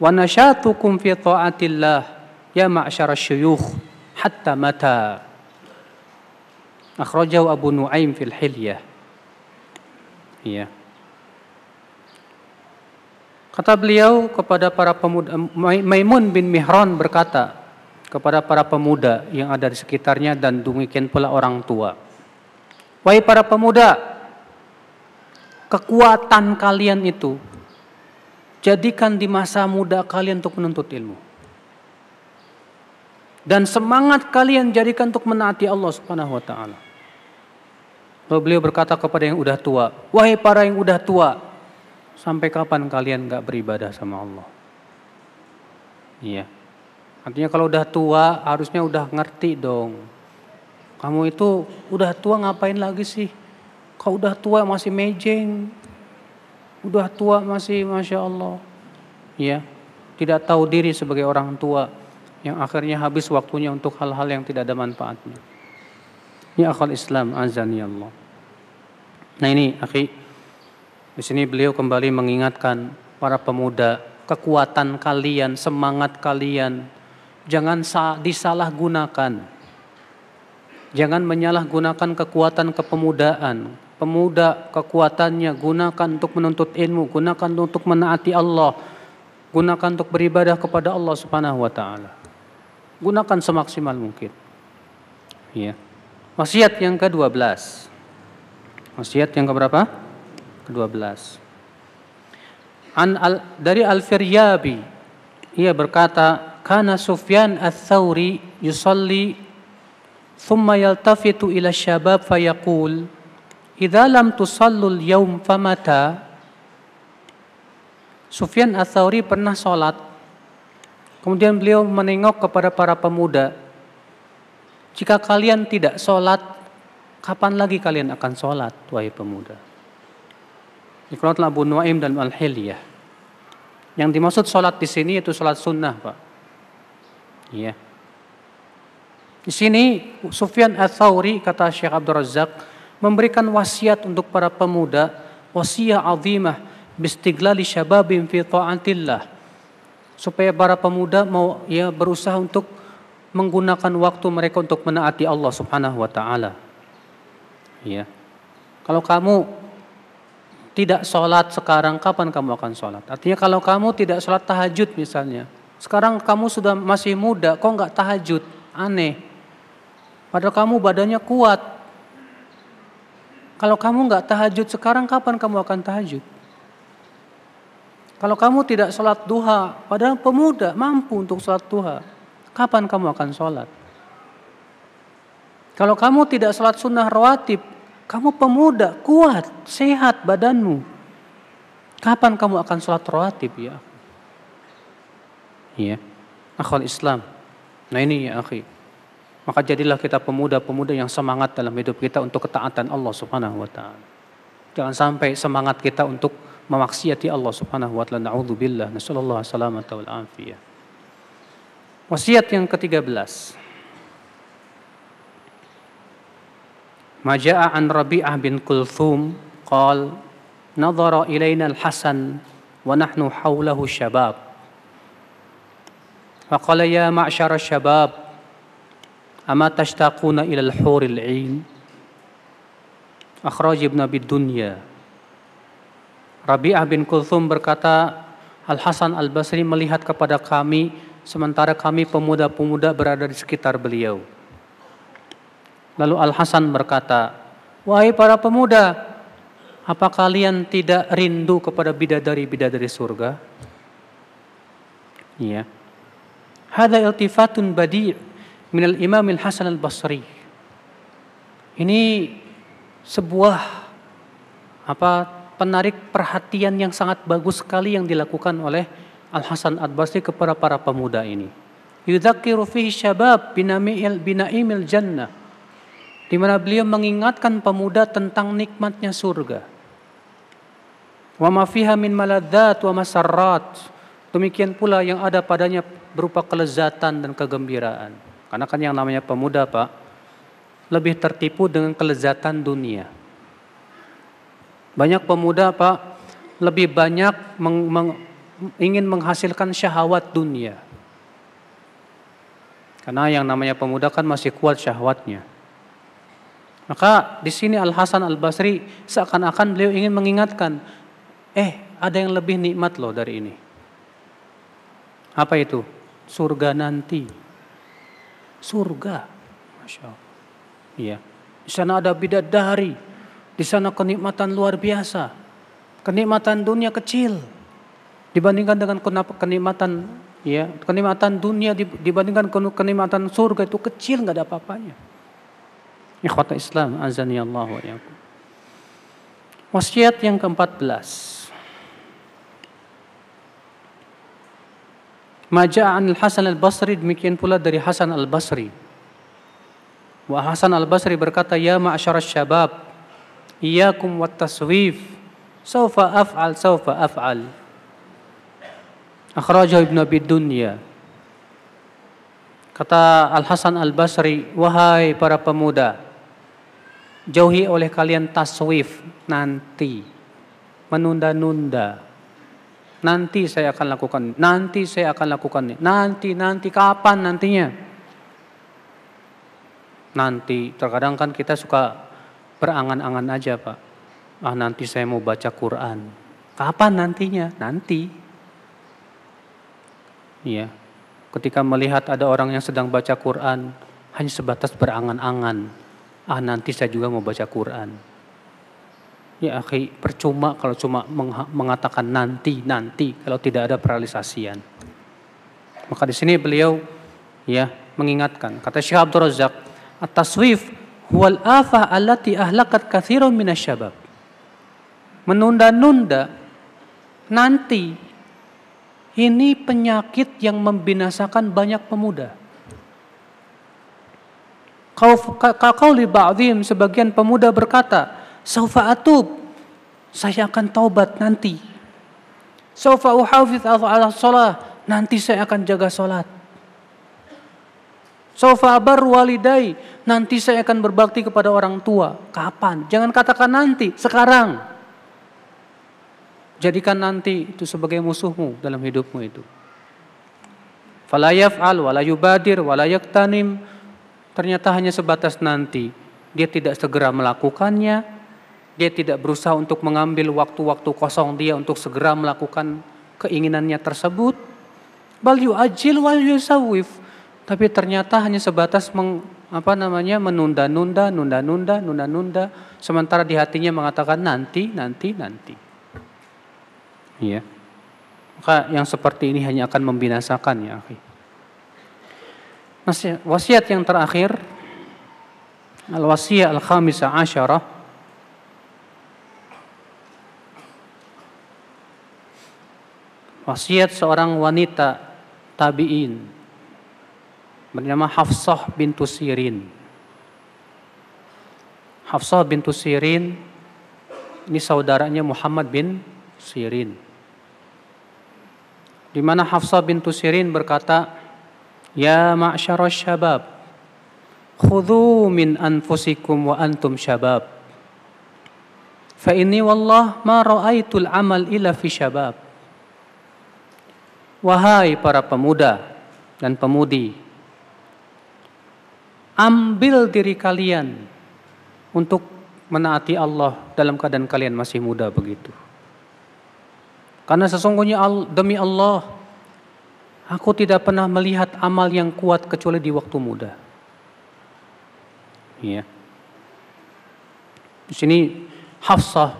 ونشاطكم في طاعة الله يا معشر الشيوخ حتى متى Akhrajahu Abu Nuaim fil Hilyah. Iya. Kata beliau kepada para pemuda Maimun bin Mihran berkata kepada para pemuda yang ada di sekitarnya dan dungikin pula orang tua. Wahai para pemuda, kekuatan kalian itu jadikan di masa muda kalian untuk menuntut ilmu. Dan semangat kalian jadikan untuk menaati Allah Subhanahu wa taala. Lalu beliau berkata kepada yang udah tua, wahai para yang udah tua, sampai kapan kalian nggak beribadah sama Allah? Iya. Artinya kalau udah tua harusnya udah ngerti dong. Kamu itu udah tua ngapain lagi sih? Kau udah tua masih mejeng. Udah tua masih Masya Allah. Iya. Tidak tahu diri sebagai orang tua. Yang akhirnya habis waktunya untuk hal-hal yang tidak ada manfaatnya. Ini ya akal Islam azan ya Allah. Nah ini, akhi, di sini beliau kembali mengingatkan para pemuda, kekuatan kalian, semangat kalian, jangan disalahgunakan. Jangan menyalahgunakan kekuatan kepemudaan. Pemuda kekuatannya gunakan untuk menuntut ilmu, gunakan untuk menaati Allah, gunakan untuk beribadah kepada Allah Subhanahu wa taala. Gunakan semaksimal mungkin. Ya. Wasiat yang ke-12. Wasiat yang keberapa? Ke-12. An al, dari Al-Firyabi ia berkata, "Kana Sufyan Ats-Tsauri yusalli thumma yaltafitu ila syabab fayaqul, "Idza lam tusallu al-yawm famata?" Sufyan Ats-Tsauri pernah salat kemudian beliau menengok kepada para pemuda, "Jika kalian tidak sholat. Kapan lagi kalian akan sholat, wahai pemuda? Ikratlah Abu Nuaim dan Al-Hilyah. Yang dimaksud sholat di sini itu sholat sunnah, Pak. Iya. Di sini Sufyan al thawri kata Syekh Abdul Razak memberikan wasiat untuk para pemuda, wasiat azimah bistiglali syababim fi ta'atillah. Supaya para pemuda mau ya berusaha untuk menggunakan waktu mereka untuk menaati Allah Subhanahu wa taala. Ya. Kalau kamu tidak sholat sekarang, kapan kamu akan sholat? Artinya kalau kamu tidak sholat tahajud misalnya, sekarang kamu sudah masih muda, kok nggak tahajud? Aneh. Padahal kamu badannya kuat. Kalau kamu nggak tahajud sekarang, kapan kamu akan tahajud? Kalau kamu tidak sholat duha, padahal pemuda mampu untuk sholat duha, kapan kamu akan sholat? Kalau kamu tidak sholat sunnah rawatib, kamu pemuda, kuat, sehat badanmu. Kapan kamu akan sholat rawatib ya? Iya. akhwal Islam. Nah ini ya akhi. Maka jadilah kita pemuda-pemuda yang semangat dalam hidup kita untuk ketaatan Allah subhanahu wa ta'ala. Jangan sampai semangat kita untuk memaksiati Allah subhanahu wa ta'ala. Na'udzubillah. Nasallallahu alaihi wa Wasiat yang ke-13. Maja'a an Rabi'ah bin Kulthum qal nadhara ilayna al-Hasan wa nahnu hawlahu syabab. Wa qala ya ma'syara syabab ama tashtaquna ila al-huril 'ain? Akhraj Ibn Abi Dunya. Rabi'ah bin Kulthum berkata, Al-Hasan Al-Basri melihat kepada kami sementara kami pemuda-pemuda berada di sekitar beliau. Lalu Al-Hasan berkata, Wahai para pemuda, apa kalian tidak rindu kepada bidadari-bidadari surga? Iya. Hada iltifatun badi' minal imamil Hasan al-Basri. Ini sebuah apa penarik perhatian yang sangat bagus sekali yang dilakukan oleh Al-Hasan al basri kepada para pemuda ini. Yudzakiru fihi syabab binami'il binaimil jannah di mana beliau mengingatkan pemuda tentang nikmatnya surga. Wa ma fiha min maladzat wa masarrat. Demikian pula yang ada padanya berupa kelezatan dan kegembiraan. Karena kan yang namanya pemuda, Pak, lebih tertipu dengan kelezatan dunia. Banyak pemuda, Pak, lebih banyak meng, meng, ingin menghasilkan syahwat dunia. Karena yang namanya pemuda kan masih kuat syahwatnya. Maka di sini Al Hasan Al Basri seakan-akan beliau ingin mengingatkan, eh ada yang lebih nikmat loh dari ini. Apa itu? Surga nanti. Surga. Masya Allah. Iya. Di sana ada bidadari. Di sana kenikmatan luar biasa. Kenikmatan dunia kecil dibandingkan dengan kenikmatan ya kenikmatan dunia dibandingkan kenikmatan surga itu kecil nggak ada apa-apanya. Ikhwata Islam, azani Allah wa yakum. Wasiat yang ke-14. Maja'an al-Hasan al-Basri, demikian pula dari Hasan al-Basri. Wa Hasan al-Basri berkata, Ya ma'asyara syabab, iyakum wat taswif, saufa af'al, saufa af'al. Akhrajahu Ibn Abi Dunya. Kata Al-Hasan Al-Basri, Wahai para pemuda, Jauhi oleh kalian taswif nanti. Menunda-nunda. Nanti saya akan lakukan, nanti saya akan lakukan, nanti, nanti, kapan nantinya? Nanti, terkadang kan kita suka berangan-angan aja Pak. Ah nanti saya mau baca Quran. Kapan nantinya? Nanti. Iya. Ketika melihat ada orang yang sedang baca Quran, hanya sebatas berangan-angan ah nanti saya juga mau baca Quran. Ya akhi, percuma kalau cuma mengatakan nanti, nanti, kalau tidak ada peralisasian. Maka di sini beliau ya mengingatkan, kata Syekh Abdul Razak, at-taswif huwal afah allati ahlakat kathirun minasyabab. Menunda-nunda nanti ini penyakit yang membinasakan banyak pemuda. Kau ba'dhim sebagian pemuda berkata, "Saufa atub." Saya akan taubat nanti. "Saufa uhafidz ala shalah." Nanti saya akan jaga salat. "Saufa abar walidai." Nanti saya akan berbakti kepada orang tua. Kapan? Jangan katakan nanti, sekarang. Jadikan nanti itu sebagai musuhmu dalam hidupmu itu. Falayaf al, walayyubadir, walayaktanim, ternyata hanya sebatas nanti. Dia tidak segera melakukannya, dia tidak berusaha untuk mengambil waktu-waktu kosong dia untuk segera melakukan keinginannya tersebut. Bal ajil, wal sawif. Tapi ternyata hanya sebatas meng, apa namanya menunda-nunda, nunda-nunda, nunda-nunda, sementara di hatinya mengatakan nanti, nanti, nanti. Iya. Maka yang seperti ini hanya akan membinasakan ya, Wasiat yang terakhir al wasiat al-khamisa ashara, Wasiat seorang wanita tabi'in bernama Hafsah bintu Sirin. Hafsah bintu Sirin ini saudaranya Muhammad bin Sirin. Di mana Hafsah bintu Sirin berkata, Ya معشر syabab, خذوا min أنفسكم wa antum syabab. والله ما رأيت العمل إلا amal شباب fi syabab. Wahai para pemuda dan pemudi, ambil diri kalian untuk menaati Allah dalam keadaan kalian masih muda begitu. Karena sesungguhnya demi Allah Aku tidak pernah melihat amal yang kuat kecuali di waktu muda. Ya. Di sini Hafsah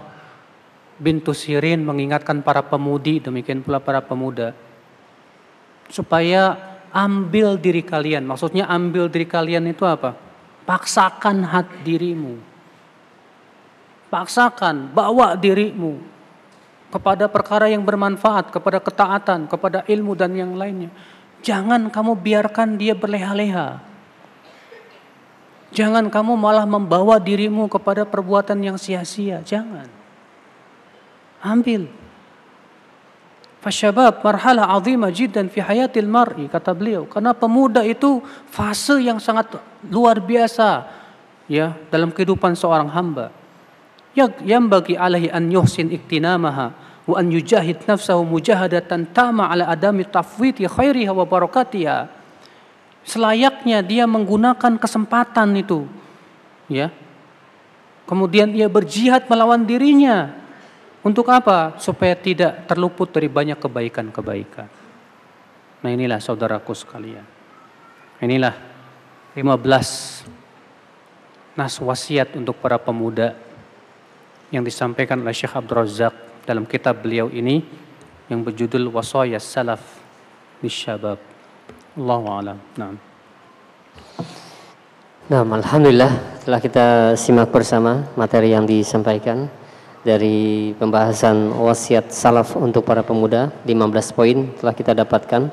bintu Sirin mengingatkan para pemudi, demikian pula para pemuda. Supaya ambil diri kalian, maksudnya ambil diri kalian itu apa? Paksakan hat dirimu. Paksakan, bawa dirimu, kepada perkara yang bermanfaat, kepada ketaatan, kepada ilmu dan yang lainnya. Jangan kamu biarkan dia berleha-leha. Jangan kamu malah membawa dirimu kepada perbuatan yang sia-sia. Jangan. Ambil. Fasyabab marhalah azimah jiddan fi hayatil mar'i kata beliau. Karena pemuda itu fase yang sangat luar biasa ya dalam kehidupan seorang hamba. Yang bagi alaihi an yuhsin iktinamaha wa an yujahid nafsahu mujahadatan tama ala adami tafwiti khairiha wa barakatiha. Selayaknya dia menggunakan kesempatan itu. Ya. Kemudian ia berjihad melawan dirinya. Untuk apa? Supaya tidak terluput dari banyak kebaikan-kebaikan. Nah inilah saudaraku sekalian. Inilah 15 nas wasiat untuk para pemuda yang disampaikan oleh Syekh Abdul Razak dalam kitab beliau ini yang berjudul Wasaya Salaf Nishabab. Allahu a'lam. Nah. Nah, alhamdulillah telah kita simak bersama materi yang disampaikan dari pembahasan wasiat salaf untuk para pemuda 15 poin telah kita dapatkan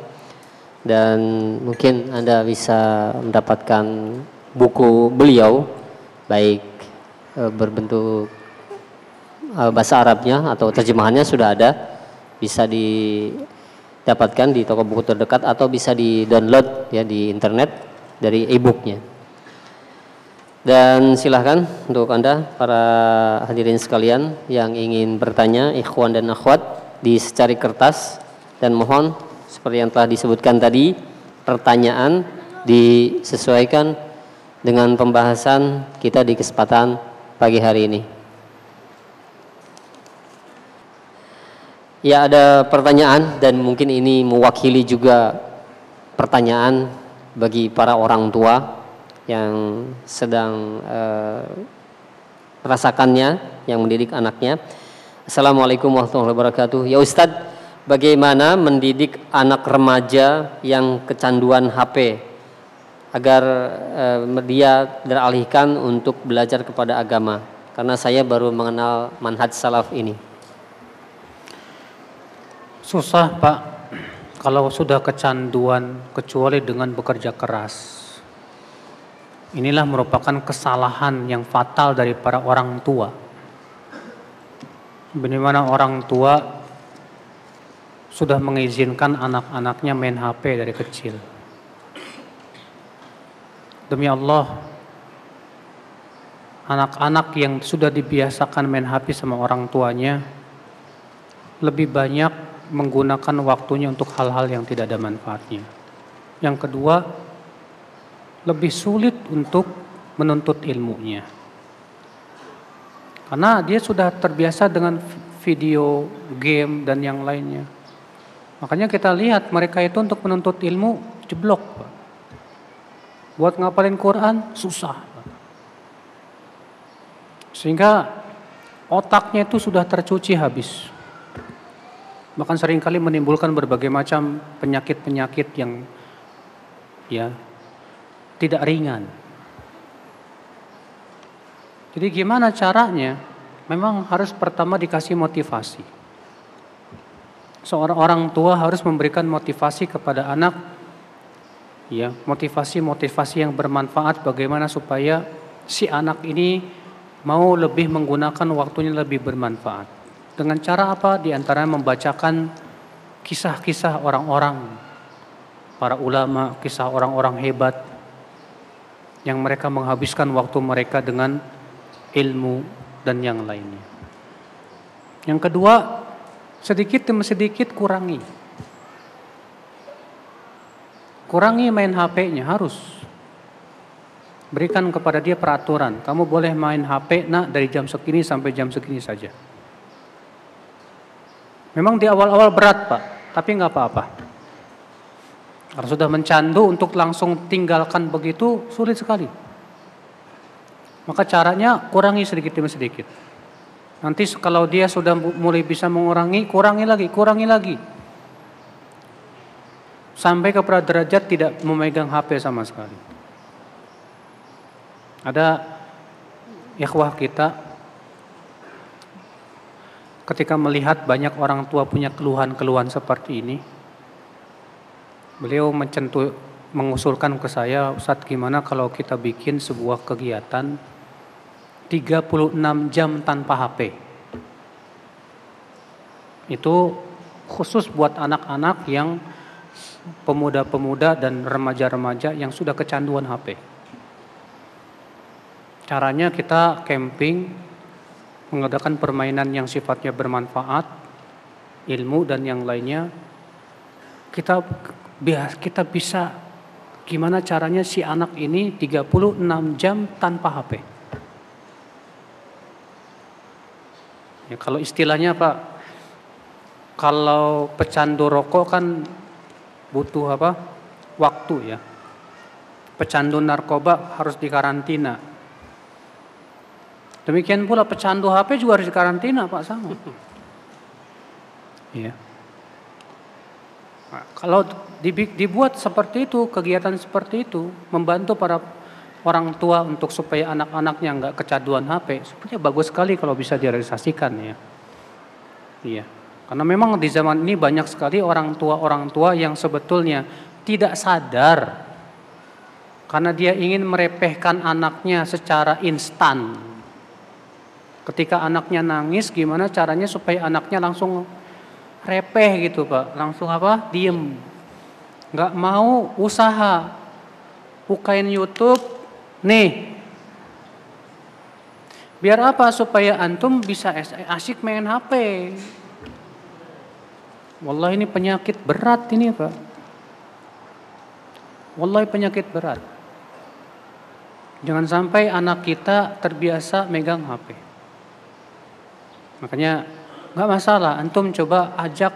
dan mungkin Anda bisa mendapatkan buku beliau baik eh, berbentuk Eh, bahasa Arabnya atau terjemahannya sudah ada bisa didapatkan di toko buku terdekat atau bisa di download ya di internet dari e-booknya dan silahkan untuk anda para hadirin sekalian yang ingin bertanya ikhwan dan akhwat di secari kertas dan mohon seperti yang telah disebutkan tadi pertanyaan disesuaikan dengan pembahasan kita di kesempatan pagi hari ini. Ya ada pertanyaan dan mungkin ini mewakili juga pertanyaan bagi para orang tua yang sedang eh, rasakannya, yang mendidik anaknya. Assalamualaikum warahmatullahi wabarakatuh. Ya Ustadz, bagaimana mendidik anak remaja yang kecanduan HP agar eh, dia teralihkan untuk belajar kepada agama? Karena saya baru mengenal manhaj salaf ini. Susah Pak kalau sudah kecanduan kecuali dengan bekerja keras. Inilah merupakan kesalahan yang fatal dari para orang tua. Bagaimana orang tua sudah mengizinkan anak-anaknya main HP dari kecil. Demi Allah, anak-anak yang sudah dibiasakan main HP sama orang tuanya lebih banyak menggunakan waktunya untuk hal-hal yang tidak ada manfaatnya. Yang kedua, lebih sulit untuk menuntut ilmunya. Karena dia sudah terbiasa dengan video game dan yang lainnya. Makanya kita lihat mereka itu untuk menuntut ilmu jeblok. Buat ngapalin Quran susah. Sehingga otaknya itu sudah tercuci habis bahkan seringkali menimbulkan berbagai macam penyakit-penyakit yang ya tidak ringan. Jadi gimana caranya? Memang harus pertama dikasih motivasi. Seorang orang tua harus memberikan motivasi kepada anak ya, motivasi-motivasi yang bermanfaat bagaimana supaya si anak ini mau lebih menggunakan waktunya lebih bermanfaat. Dengan cara apa? Di antara membacakan kisah-kisah orang-orang, para ulama, kisah orang-orang hebat yang mereka menghabiskan waktu mereka dengan ilmu dan yang lainnya. Yang kedua, sedikit demi sedikit kurangi. Kurangi main HP-nya harus. Berikan kepada dia peraturan. Kamu boleh main HP nak dari jam segini sampai jam segini saja. Memang di awal-awal berat Pak, tapi nggak apa-apa. Karena sudah mencandu untuk langsung tinggalkan begitu sulit sekali. Maka caranya kurangi sedikit demi sedikit. Nanti kalau dia sudah mulai bisa mengurangi, kurangi lagi, kurangi lagi. Sampai ke derajat tidak memegang HP sama sekali. Ada ikhwah kita ketika melihat banyak orang tua punya keluhan-keluhan seperti ini, beliau mencentuh, mengusulkan ke saya, Ustadz gimana kalau kita bikin sebuah kegiatan 36 jam tanpa HP. Itu khusus buat anak-anak yang pemuda-pemuda dan remaja-remaja yang sudah kecanduan HP. Caranya kita camping mengadakan permainan yang sifatnya bermanfaat, ilmu dan yang lainnya, kita kita bisa gimana caranya si anak ini 36 jam tanpa HP. Ya, kalau istilahnya Pak, kalau pecandu rokok kan butuh apa? Waktu ya. Pecandu narkoba harus dikarantina Demikian pula pecandu HP juga harus dikarantina Pak sama. Iya. Nah, kalau dibuat seperti itu, kegiatan seperti itu membantu para orang tua untuk supaya anak-anaknya nggak kecanduan HP, sebenarnya bagus sekali kalau bisa direalisasikan ya. Iya. Karena memang di zaman ini banyak sekali orang tua-orang tua yang sebetulnya tidak sadar karena dia ingin merepehkan anaknya secara instan Ketika anaknya nangis, gimana caranya supaya anaknya langsung repeh gitu Pak, langsung apa? Diem. Nggak mau usaha. Bukain YouTube, nih. Biar apa? Supaya antum bisa asik main HP. Wallah ini penyakit berat ini Pak. Wallah penyakit berat. Jangan sampai anak kita terbiasa megang HP. Makanya nggak masalah, antum coba ajak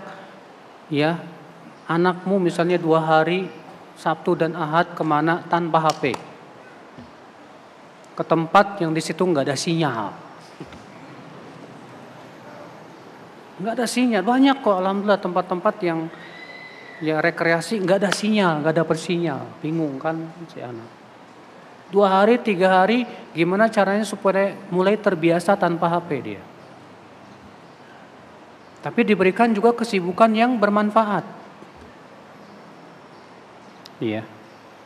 ya anakmu misalnya dua hari Sabtu dan Ahad kemana tanpa HP ke tempat yang di situ nggak ada sinyal nggak ada sinyal banyak kok alhamdulillah tempat-tempat yang ya rekreasi nggak ada sinyal nggak ada persinyal bingung kan si anak dua hari tiga hari gimana caranya supaya mulai terbiasa tanpa HP dia tapi diberikan juga kesibukan yang bermanfaat. Iya.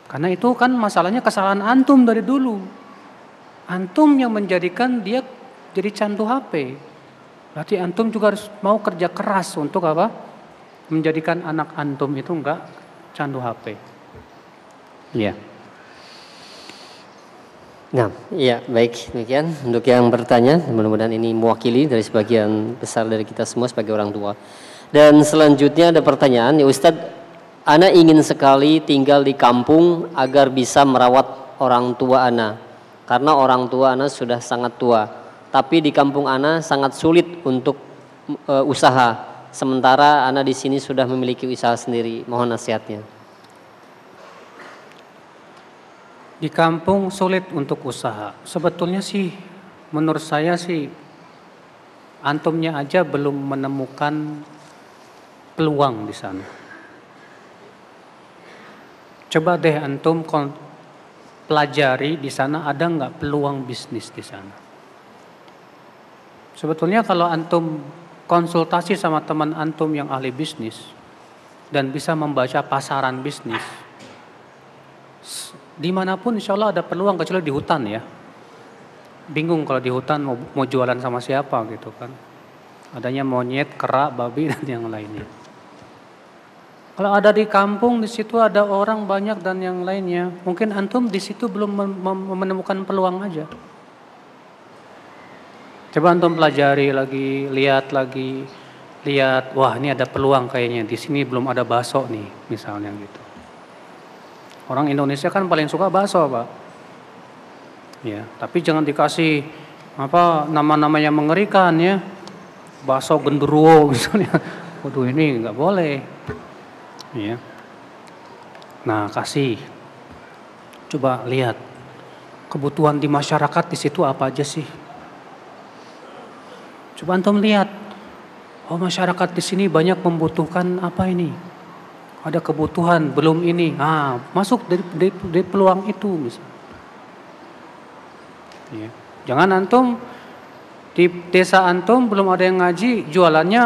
Karena itu kan masalahnya kesalahan antum dari dulu. Antum yang menjadikan dia jadi candu HP. Berarti antum juga harus mau kerja keras untuk apa? Menjadikan anak antum itu enggak candu HP. Iya. Yeah. Nah, iya baik demikian untuk yang bertanya mudah-mudahan ini mewakili dari sebagian besar dari kita semua sebagai orang tua. Dan selanjutnya ada pertanyaan, ya Ustadz, Ana ingin sekali tinggal di kampung agar bisa merawat orang tua Ana. Karena orang tua Ana sudah sangat tua. Tapi di kampung Ana sangat sulit untuk e, usaha. Sementara Ana di sini sudah memiliki usaha sendiri. Mohon nasihatnya. Di kampung sulit untuk usaha. Sebetulnya sih menurut saya sih antumnya aja belum menemukan peluang di sana. Coba deh antum pelajari di sana ada nggak peluang bisnis di sana. Sebetulnya kalau antum konsultasi sama teman antum yang ahli bisnis dan bisa membaca pasaran bisnis, Dimanapun insya Allah ada peluang kecuali di hutan ya. Bingung kalau di hutan mau, mau jualan sama siapa gitu kan. Adanya monyet, kera, babi dan yang lainnya. Kalau ada di kampung di situ ada orang banyak dan yang lainnya, mungkin antum di situ belum menemukan peluang aja. Coba antum pelajari lagi, lihat lagi, lihat, wah ini ada peluang kayaknya di sini belum ada baso nih, misalnya gitu. Orang Indonesia kan paling suka bakso, Pak. Ya, tapi jangan dikasih apa nama-nama yang mengerikan ya. Bakso genderuwo misalnya. Waduh, ini nggak boleh. Ya. Nah, kasih. Coba lihat kebutuhan di masyarakat di situ apa aja sih? Coba antum lihat. Oh, masyarakat di sini banyak membutuhkan apa ini? ada kebutuhan belum ini, ah masuk dari, dari, dari peluang itu misalnya. Ya. Jangan antum di desa antum belum ada yang ngaji, jualannya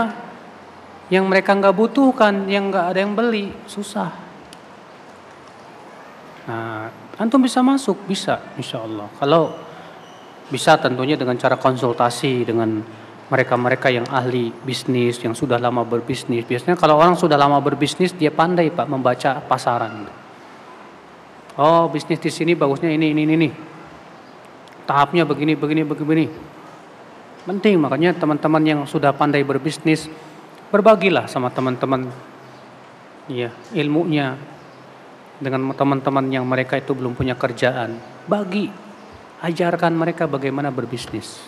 yang mereka nggak butuhkan, yang nggak ada yang beli, susah. Nah, antum bisa masuk, bisa, insya Allah. Kalau bisa tentunya dengan cara konsultasi dengan mereka-mereka yang ahli bisnis, yang sudah lama berbisnis. Biasanya kalau orang sudah lama berbisnis, dia pandai Pak membaca pasaran. Oh, bisnis di sini bagusnya ini, ini, ini, ini. Tahapnya begini, begini, begini. Penting, makanya teman-teman yang sudah pandai berbisnis, berbagilah sama teman-teman ya, ilmunya dengan teman-teman yang mereka itu belum punya kerjaan. Bagi, ajarkan mereka bagaimana berbisnis.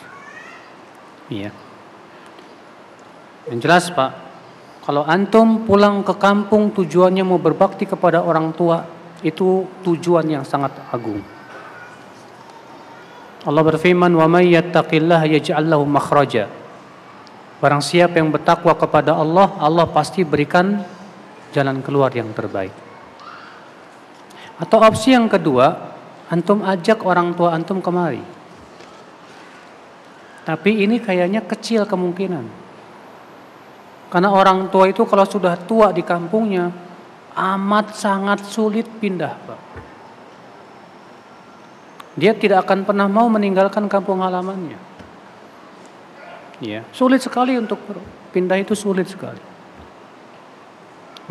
Iya. Yang jelas Pak, kalau antum pulang ke kampung tujuannya mau berbakti kepada orang tua, itu tujuan yang sangat agung. Allah berfirman, "Wa may yattaqillaha yaj'al lahu makhraja." Barang siapa yang bertakwa kepada Allah, Allah pasti berikan jalan keluar yang terbaik. Atau opsi yang kedua, antum ajak orang tua antum kemari. Tapi ini kayaknya kecil kemungkinan. Karena orang tua itu kalau sudah tua di kampungnya amat sangat sulit pindah, Pak. Dia tidak akan pernah mau meninggalkan kampung halamannya. Ya, sulit sekali untuk pindah itu sulit sekali.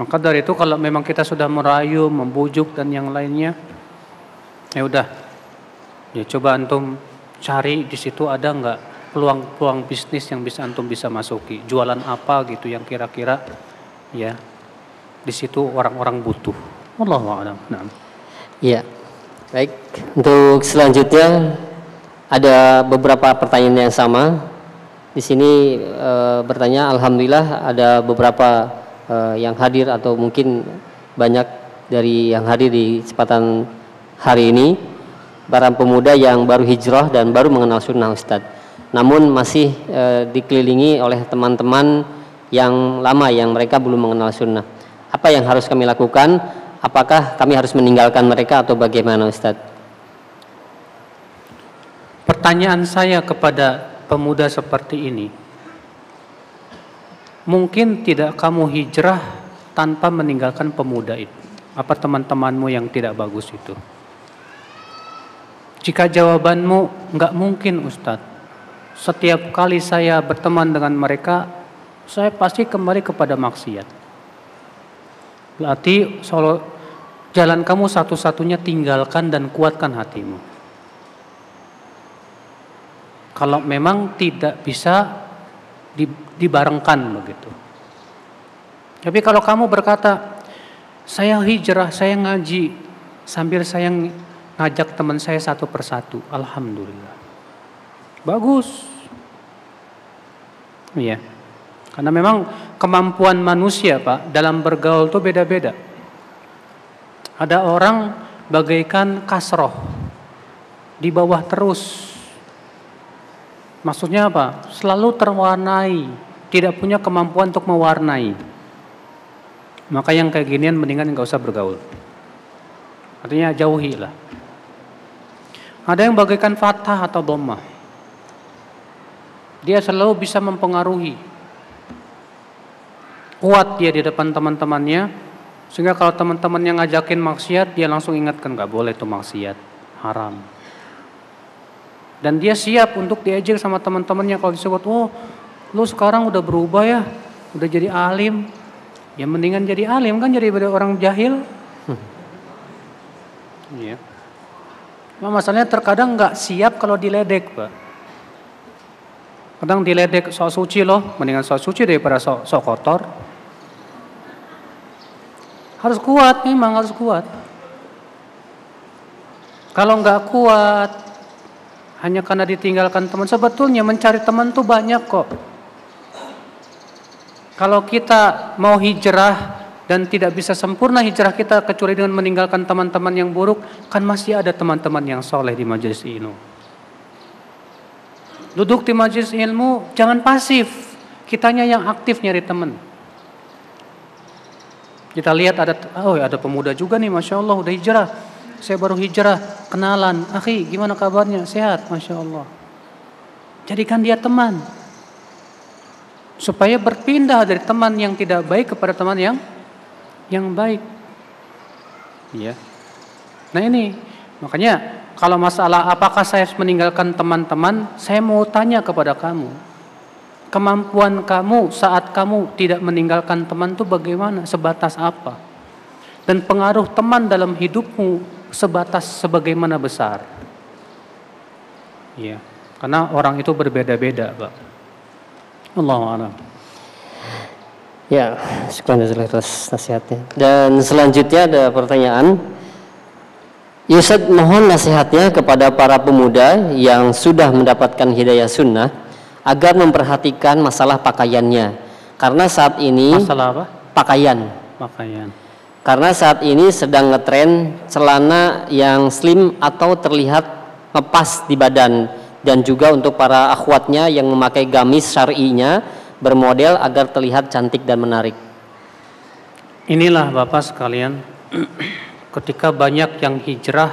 Maka dari itu kalau memang kita sudah merayu, membujuk dan yang lainnya, ya udah. Ya coba antum cari di situ ada nggak peluang-peluang bisnis yang bisa antum bisa masuki. Jualan apa gitu yang kira-kira ya di situ orang-orang butuh. Allah a'lam. Nah. Iya. Baik, untuk selanjutnya ada beberapa pertanyaan yang sama. Di sini e, bertanya alhamdulillah ada beberapa e, yang hadir atau mungkin banyak dari yang hadir di kesempatan hari ini para pemuda yang baru hijrah dan baru mengenal sunnah Ustadz namun masih e, dikelilingi oleh teman-teman yang lama yang mereka belum mengenal sunnah. Apa yang harus kami lakukan? Apakah kami harus meninggalkan mereka atau bagaimana Ustaz? Pertanyaan saya kepada pemuda seperti ini. Mungkin tidak kamu hijrah tanpa meninggalkan pemuda itu. Apa teman-temanmu yang tidak bagus itu? Jika jawabanmu nggak mungkin Ustadz, setiap kali saya berteman dengan mereka, saya pasti kembali kepada maksiat. Berarti jalan kamu satu-satunya tinggalkan dan kuatkan hatimu. Kalau memang tidak bisa dibarengkan begitu. Tapi kalau kamu berkata, saya hijrah, saya ngaji, sambil saya ngajak teman saya satu persatu, Alhamdulillah. Bagus. Iya. Karena memang kemampuan manusia, Pak, dalam bergaul itu beda-beda. Ada orang bagaikan kasroh. Di bawah terus. Maksudnya apa? Selalu terwarnai. Tidak punya kemampuan untuk mewarnai. Maka yang kayak ginian mendingan nggak usah bergaul. Artinya jauhilah. Ada yang bagaikan fatah atau domah. Dia selalu bisa mempengaruhi. Kuat dia di depan teman-temannya. Sehingga kalau teman teman yang ngajakin maksiat, dia langsung ingatkan gak boleh itu maksiat, haram. Dan dia siap untuk diejek sama teman-temannya kalau disebut, oh lu sekarang udah berubah ya, udah jadi alim. Ya mendingan jadi alim kan jadi orang jahil. Hmm. Iya. Hmm. Yeah. Nah, masalahnya terkadang nggak siap kalau diledek, Pak. Kadang diledek sok suci loh, mendingan sok suci daripada sok, sok kotor. Harus kuat, memang harus kuat. Kalau nggak kuat, hanya karena ditinggalkan teman. Sebetulnya mencari teman tuh banyak kok. Kalau kita mau hijrah dan tidak bisa sempurna hijrah kita kecuali dengan meninggalkan teman-teman yang buruk, kan masih ada teman-teman yang soleh di majelis ini. Duduk di majelis ilmu, jangan pasif. Kitanya yang aktif nyari teman. Kita lihat ada, oh ada pemuda juga nih, Masya Allah udah hijrah. Saya baru hijrah, kenalan. Akhi, gimana kabarnya? Sehat, Masya Allah. Jadikan dia teman. Supaya berpindah dari teman yang tidak baik kepada teman yang yang baik. Iya. Nah ini, makanya kalau masalah apakah saya harus meninggalkan teman-teman, saya mau tanya kepada kamu. Kemampuan kamu saat kamu tidak meninggalkan teman itu bagaimana? Sebatas apa? Dan pengaruh teman dalam hidupmu sebatas sebagaimana besar? Iya, karena orang itu berbeda-beda, Pak. Allah a'lam. Ya, sekian atas nasihatnya. Dan selanjutnya ada pertanyaan Yusuf mohon nasihatnya kepada para pemuda yang sudah mendapatkan hidayah sunnah agar memperhatikan masalah pakaiannya karena saat ini masalah apa? pakaian pakaian karena saat ini sedang ngetren celana yang slim atau terlihat lepas di badan dan juga untuk para akhwatnya yang memakai gamis syar'inya bermodel agar terlihat cantik dan menarik inilah bapak sekalian ketika banyak yang hijrah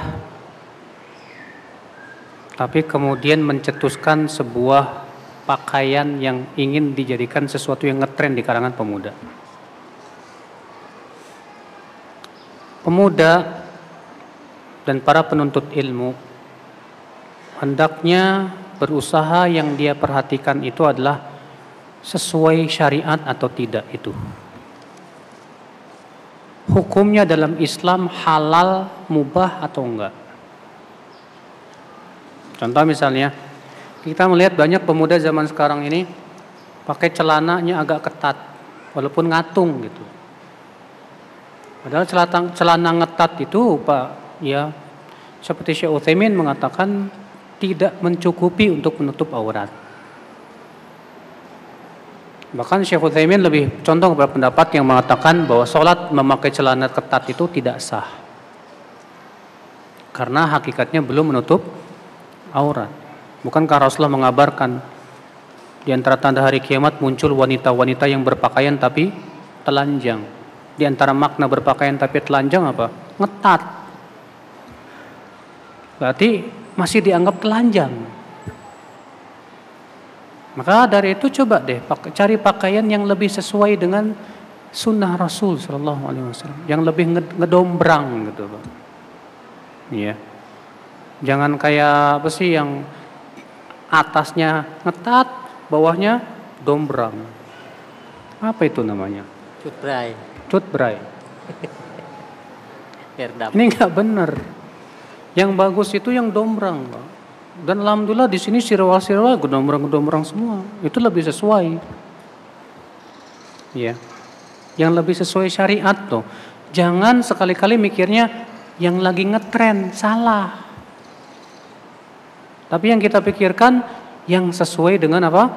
tapi kemudian mencetuskan sebuah pakaian yang ingin dijadikan sesuatu yang ngetren di kalangan pemuda. Pemuda dan para penuntut ilmu hendaknya berusaha yang dia perhatikan itu adalah sesuai syariat atau tidak itu hukumnya dalam Islam halal, mubah atau enggak? Contoh misalnya, kita melihat banyak pemuda zaman sekarang ini pakai celananya agak ketat, walaupun ngatung gitu. Padahal celana, celana ngetat itu Pak, ya seperti Syekh Utsaimin mengatakan tidak mencukupi untuk menutup aurat. Bahkan Syekh Utsaimin lebih condong kepada pendapat yang mengatakan bahwa sholat memakai celana ketat itu tidak sah. Karena hakikatnya belum menutup aurat. Bukankah Rasulullah mengabarkan di antara tanda hari kiamat muncul wanita-wanita yang berpakaian tapi telanjang. Di antara makna berpakaian tapi telanjang apa? Ngetat. Berarti masih dianggap telanjang. Maka dari itu coba deh cari pakaian yang lebih sesuai dengan sunnah Rasul Shallallahu Alaihi Wasallam, yang lebih ngedombrang gitu, Pak. Iya. Jangan kayak apa sih yang atasnya ngetat, bawahnya dombrang. Apa itu namanya? Cutbray. Cutbray. Ini nggak bener Yang bagus itu yang dombrang, Pak. Dan alhamdulillah di sini sirwal-sirwal gedombrang orang semua. Itu lebih sesuai. Ya. Yang lebih sesuai syariat tuh. Jangan sekali-kali mikirnya yang lagi ngetren salah. Tapi yang kita pikirkan yang sesuai dengan apa?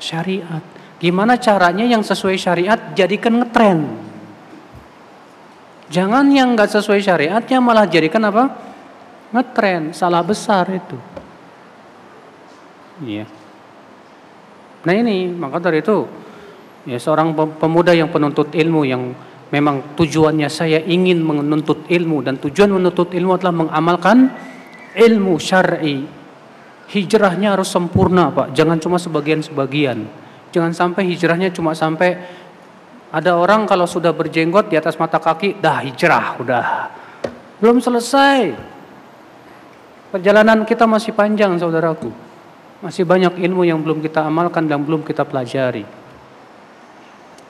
Syariat. Gimana caranya yang sesuai syariat jadikan ngetren. Jangan yang nggak sesuai syariatnya malah jadikan apa? Ngetren, salah besar itu. Iya. Nah ini maka dari itu ya seorang pemuda yang penuntut ilmu yang memang tujuannya saya ingin menuntut ilmu dan tujuan menuntut ilmu adalah mengamalkan ilmu syar'i. Hijrahnya harus sempurna, Pak. Jangan cuma sebagian-sebagian. Jangan sampai hijrahnya cuma sampai ada orang kalau sudah berjenggot di atas mata kaki, dah hijrah, udah. Belum selesai. Perjalanan kita masih panjang, saudaraku. Masih banyak ilmu yang belum kita amalkan dan belum kita pelajari.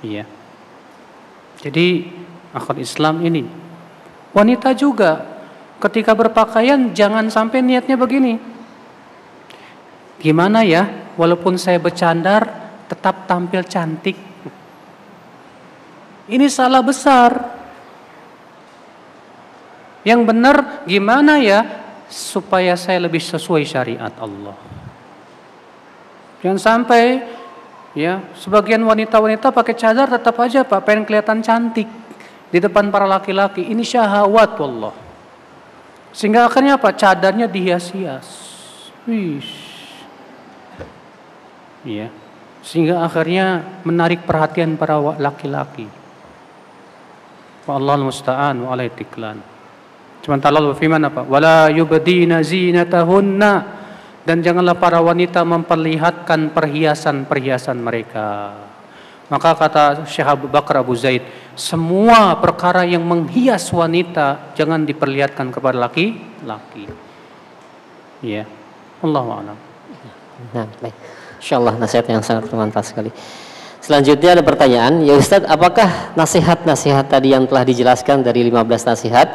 Iya. Jadi akal Islam ini. Wanita juga ketika berpakaian jangan sampai niatnya begini. Gimana ya? Walaupun saya bercandar tetap tampil cantik. Ini salah besar. Yang benar gimana ya supaya saya lebih sesuai syariat Allah. Jangan sampai ya sebagian wanita-wanita pakai cadar tetap aja Pak pengen kelihatan cantik di depan para laki-laki. Ini syahwat wallah. Sehingga akhirnya apa? Cadarnya dihias-hias. Wih. Iya. Sehingga akhirnya menarik perhatian para laki-laki. Allah musta'an wa alaihi tiklan. talal Allah berfirman apa? Wala yubadina zinatahunna dan janganlah para wanita memperlihatkan perhiasan-perhiasan mereka. Maka kata Syekh Abu Bakar Abu Zaid, semua perkara yang menghias wanita jangan diperlihatkan kepada laki-laki. Ya. Allah a'lam. Nah, baik. Allah nasihat yang sangat bermanfaat sekali. Selanjutnya ada pertanyaan, ya Ustadz, apakah nasihat-nasihat tadi yang telah dijelaskan dari 15 nasihat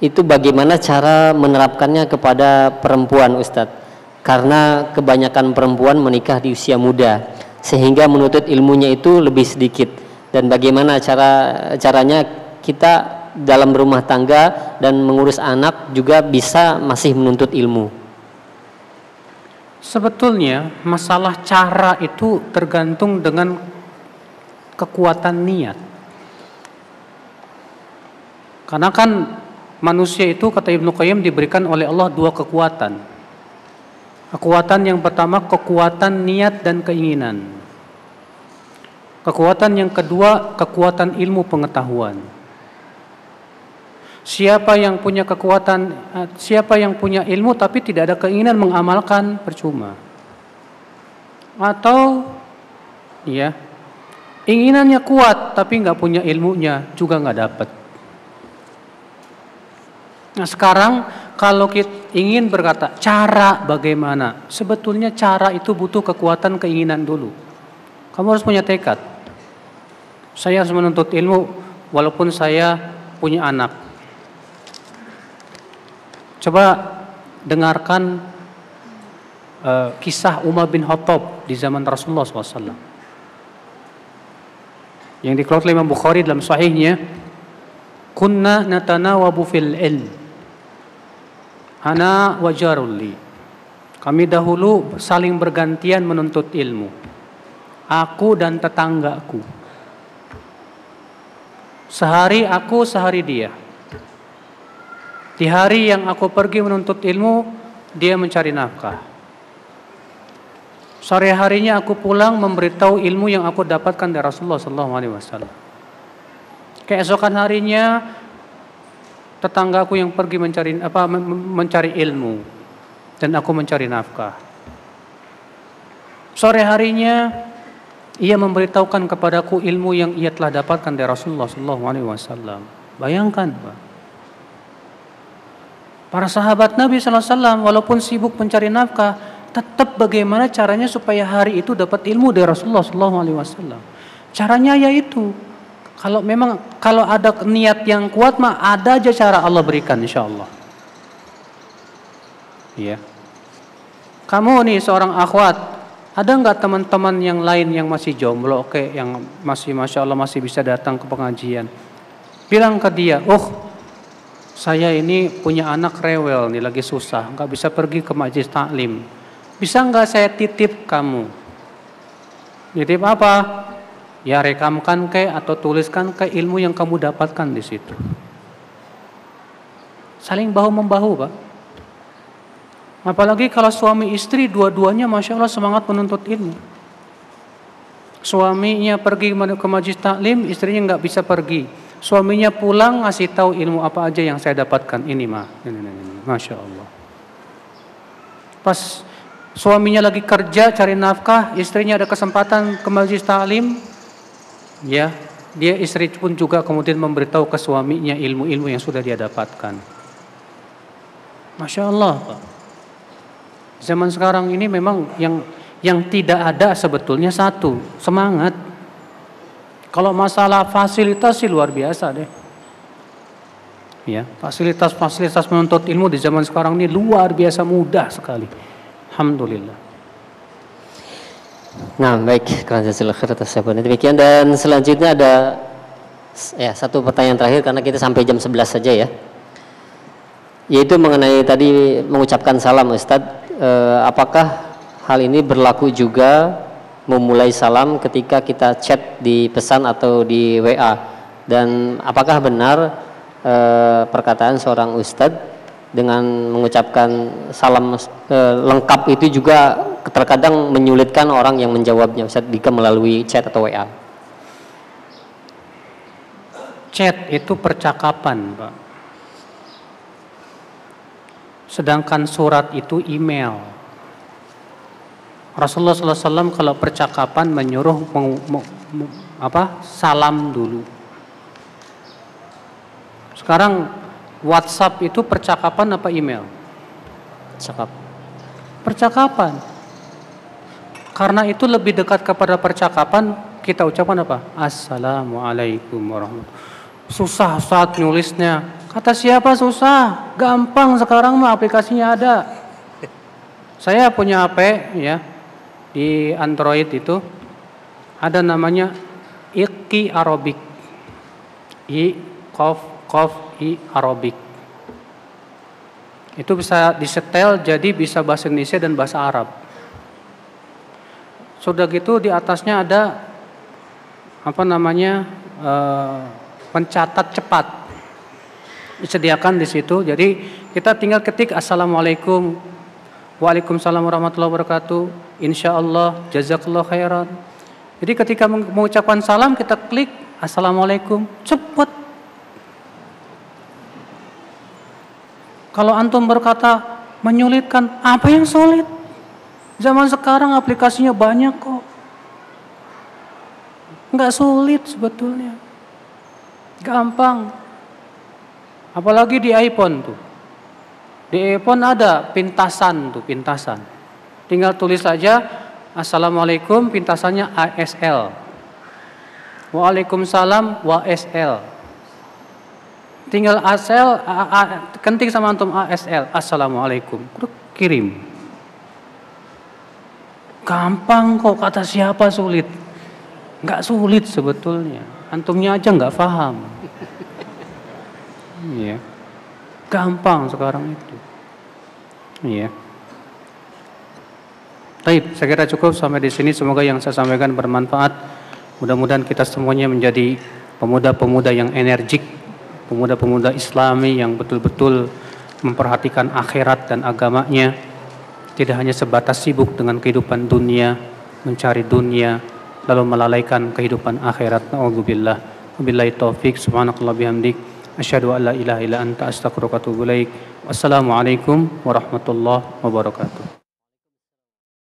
itu bagaimana cara menerapkannya kepada perempuan Ustadz? karena kebanyakan perempuan menikah di usia muda sehingga menuntut ilmunya itu lebih sedikit dan bagaimana cara caranya kita dalam rumah tangga dan mengurus anak juga bisa masih menuntut ilmu. Sebetulnya masalah cara itu tergantung dengan kekuatan niat. Karena kan manusia itu kata Ibnu Qayyim diberikan oleh Allah dua kekuatan, Kekuatan yang pertama kekuatan niat dan keinginan. Kekuatan yang kedua kekuatan ilmu pengetahuan. Siapa yang punya kekuatan, eh, siapa yang punya ilmu tapi tidak ada keinginan mengamalkan percuma. Atau ya, inginannya kuat tapi nggak punya ilmunya juga nggak dapat. Nah sekarang kalau kita ingin berkata cara bagaimana, sebetulnya cara itu butuh kekuatan keinginan dulu. Kamu harus punya tekad. Saya harus menuntut ilmu walaupun saya punya anak. Coba dengarkan uh, kisah Umar bin Khattab di zaman Rasulullah SAW. Yang dikeluarkan Imam Bukhari dalam sahihnya, "Kunna natanawabu fil ilm." Hana wa jarulli. Kami dahulu saling bergantian menuntut ilmu. Aku dan tetanggaku. Sehari aku, sehari dia. Di hari yang aku pergi menuntut ilmu, dia mencari nafkah. Sore harinya aku pulang memberitahu ilmu yang aku dapatkan dari Rasulullah SAW. Keesokan harinya tetanggaku yang pergi mencari apa mencari ilmu dan aku mencari nafkah. Sore harinya ia memberitahukan kepadaku ilmu yang ia telah dapatkan dari Rasulullah Sallallahu Alaihi Wasallam. Bayangkan, Pak. Para sahabat Nabi Sallallahu Alaihi Wasallam walaupun sibuk mencari nafkah, tetap bagaimana caranya supaya hari itu dapat ilmu dari Rasulullah Sallallahu Alaihi Wasallam. Caranya yaitu kalau memang kalau ada niat yang kuat mah ada aja cara Allah berikan insya Allah. Iya. Kamu nih seorang akhwat, ada nggak teman-teman yang lain yang masih jomblo, oke, yang masih masya Allah masih bisa datang ke pengajian? Bilang ke dia, oh saya ini punya anak rewel nih lagi susah, nggak bisa pergi ke majlis taklim. Bisa nggak saya titip kamu? Titip apa? Ya rekamkan ke atau tuliskan ke ilmu yang kamu dapatkan di situ. Saling bahu membahu, Pak. Apalagi kalau suami istri dua-duanya masya Allah semangat menuntut ilmu. Suaminya pergi ke majlis taklim, istrinya nggak bisa pergi. Suaminya pulang ngasih tahu ilmu apa aja yang saya dapatkan ini mah. Ini, ini, ini. Masya Allah. Pas suaminya lagi kerja cari nafkah, istrinya ada kesempatan ke majlis taklim, Ya, dia istri pun juga kemudian memberitahu ke suaminya ilmu-ilmu yang sudah dia dapatkan. Masya Allah, Pak. Zaman sekarang ini memang yang yang tidak ada sebetulnya satu semangat. Kalau masalah fasilitas sih luar biasa deh. Ya, fasilitas-fasilitas menuntut ilmu di zaman sekarang ini luar biasa mudah sekali. Alhamdulillah. Nah, baik, jazakallahu khair atas jawabannya. Demikian dan selanjutnya ada ya satu pertanyaan terakhir karena kita sampai jam 11 saja ya. Yaitu mengenai tadi mengucapkan salam Ustaz, eh, apakah hal ini berlaku juga memulai salam ketika kita chat di pesan atau di WA? Dan apakah benar eh, perkataan seorang ustadz dengan mengucapkan salam e, lengkap itu juga terkadang menyulitkan orang yang menjawabnya Ustaz Dika melalui chat atau WA. Chat itu percakapan, Pak. Sedangkan surat itu email. Rasulullah SAW kalau percakapan menyuruh meng, meng, meng, apa salam dulu. Sekarang WhatsApp itu percakapan apa email? Cakap. Percakapan. Karena itu lebih dekat kepada percakapan, kita ucapkan apa? Assalamualaikum warahmatullahi Susah saat nulisnya. Kata siapa susah? Gampang sekarang mah aplikasinya ada. Saya punya HP ya di Android itu ada namanya Iki Arabic. I Kof Qaf I arabik Itu bisa disetel jadi bisa bahasa Indonesia dan bahasa Arab. Sudah gitu di atasnya ada apa namanya e, pencatat cepat disediakan di situ. Jadi kita tinggal ketik assalamualaikum, waalaikumsalam warahmatullahi wabarakatuh, insyaallah, jazakallah khairan. Jadi ketika mengucapkan salam kita klik assalamualaikum, cepat Kalau antum berkata menyulitkan, apa yang sulit? Zaman sekarang aplikasinya banyak kok. Enggak sulit sebetulnya. Gampang. Apalagi di iPhone tuh. Di iPhone ada pintasan tuh, pintasan. Tinggal tulis saja Assalamualaikum, pintasannya ASL. Waalaikumsalam, WSL tinggal asl kenting kentik sama antum asl assalamualaikum kirim gampang kok kata siapa sulit nggak sulit sebetulnya antumnya aja nggak paham iya gampang sekarang itu iya Baik, saya kira cukup sampai di sini. Semoga yang saya sampaikan bermanfaat. Mudah-mudahan kita semuanya menjadi pemuda-pemuda yang energik, pemuda-pemuda Islami yang betul-betul memperhatikan akhirat dan agamanya, tidak hanya sebatas sibuk dengan kehidupan dunia, mencari dunia, lalu melalaikan kehidupan akhirat. na'udzubillah Wabillahi taufik. Subhanakallah bihamdik. Asyhadu an ilaha illa anta astaghfiruka wa Wassalamualaikum warahmatullahi wabarakatuh.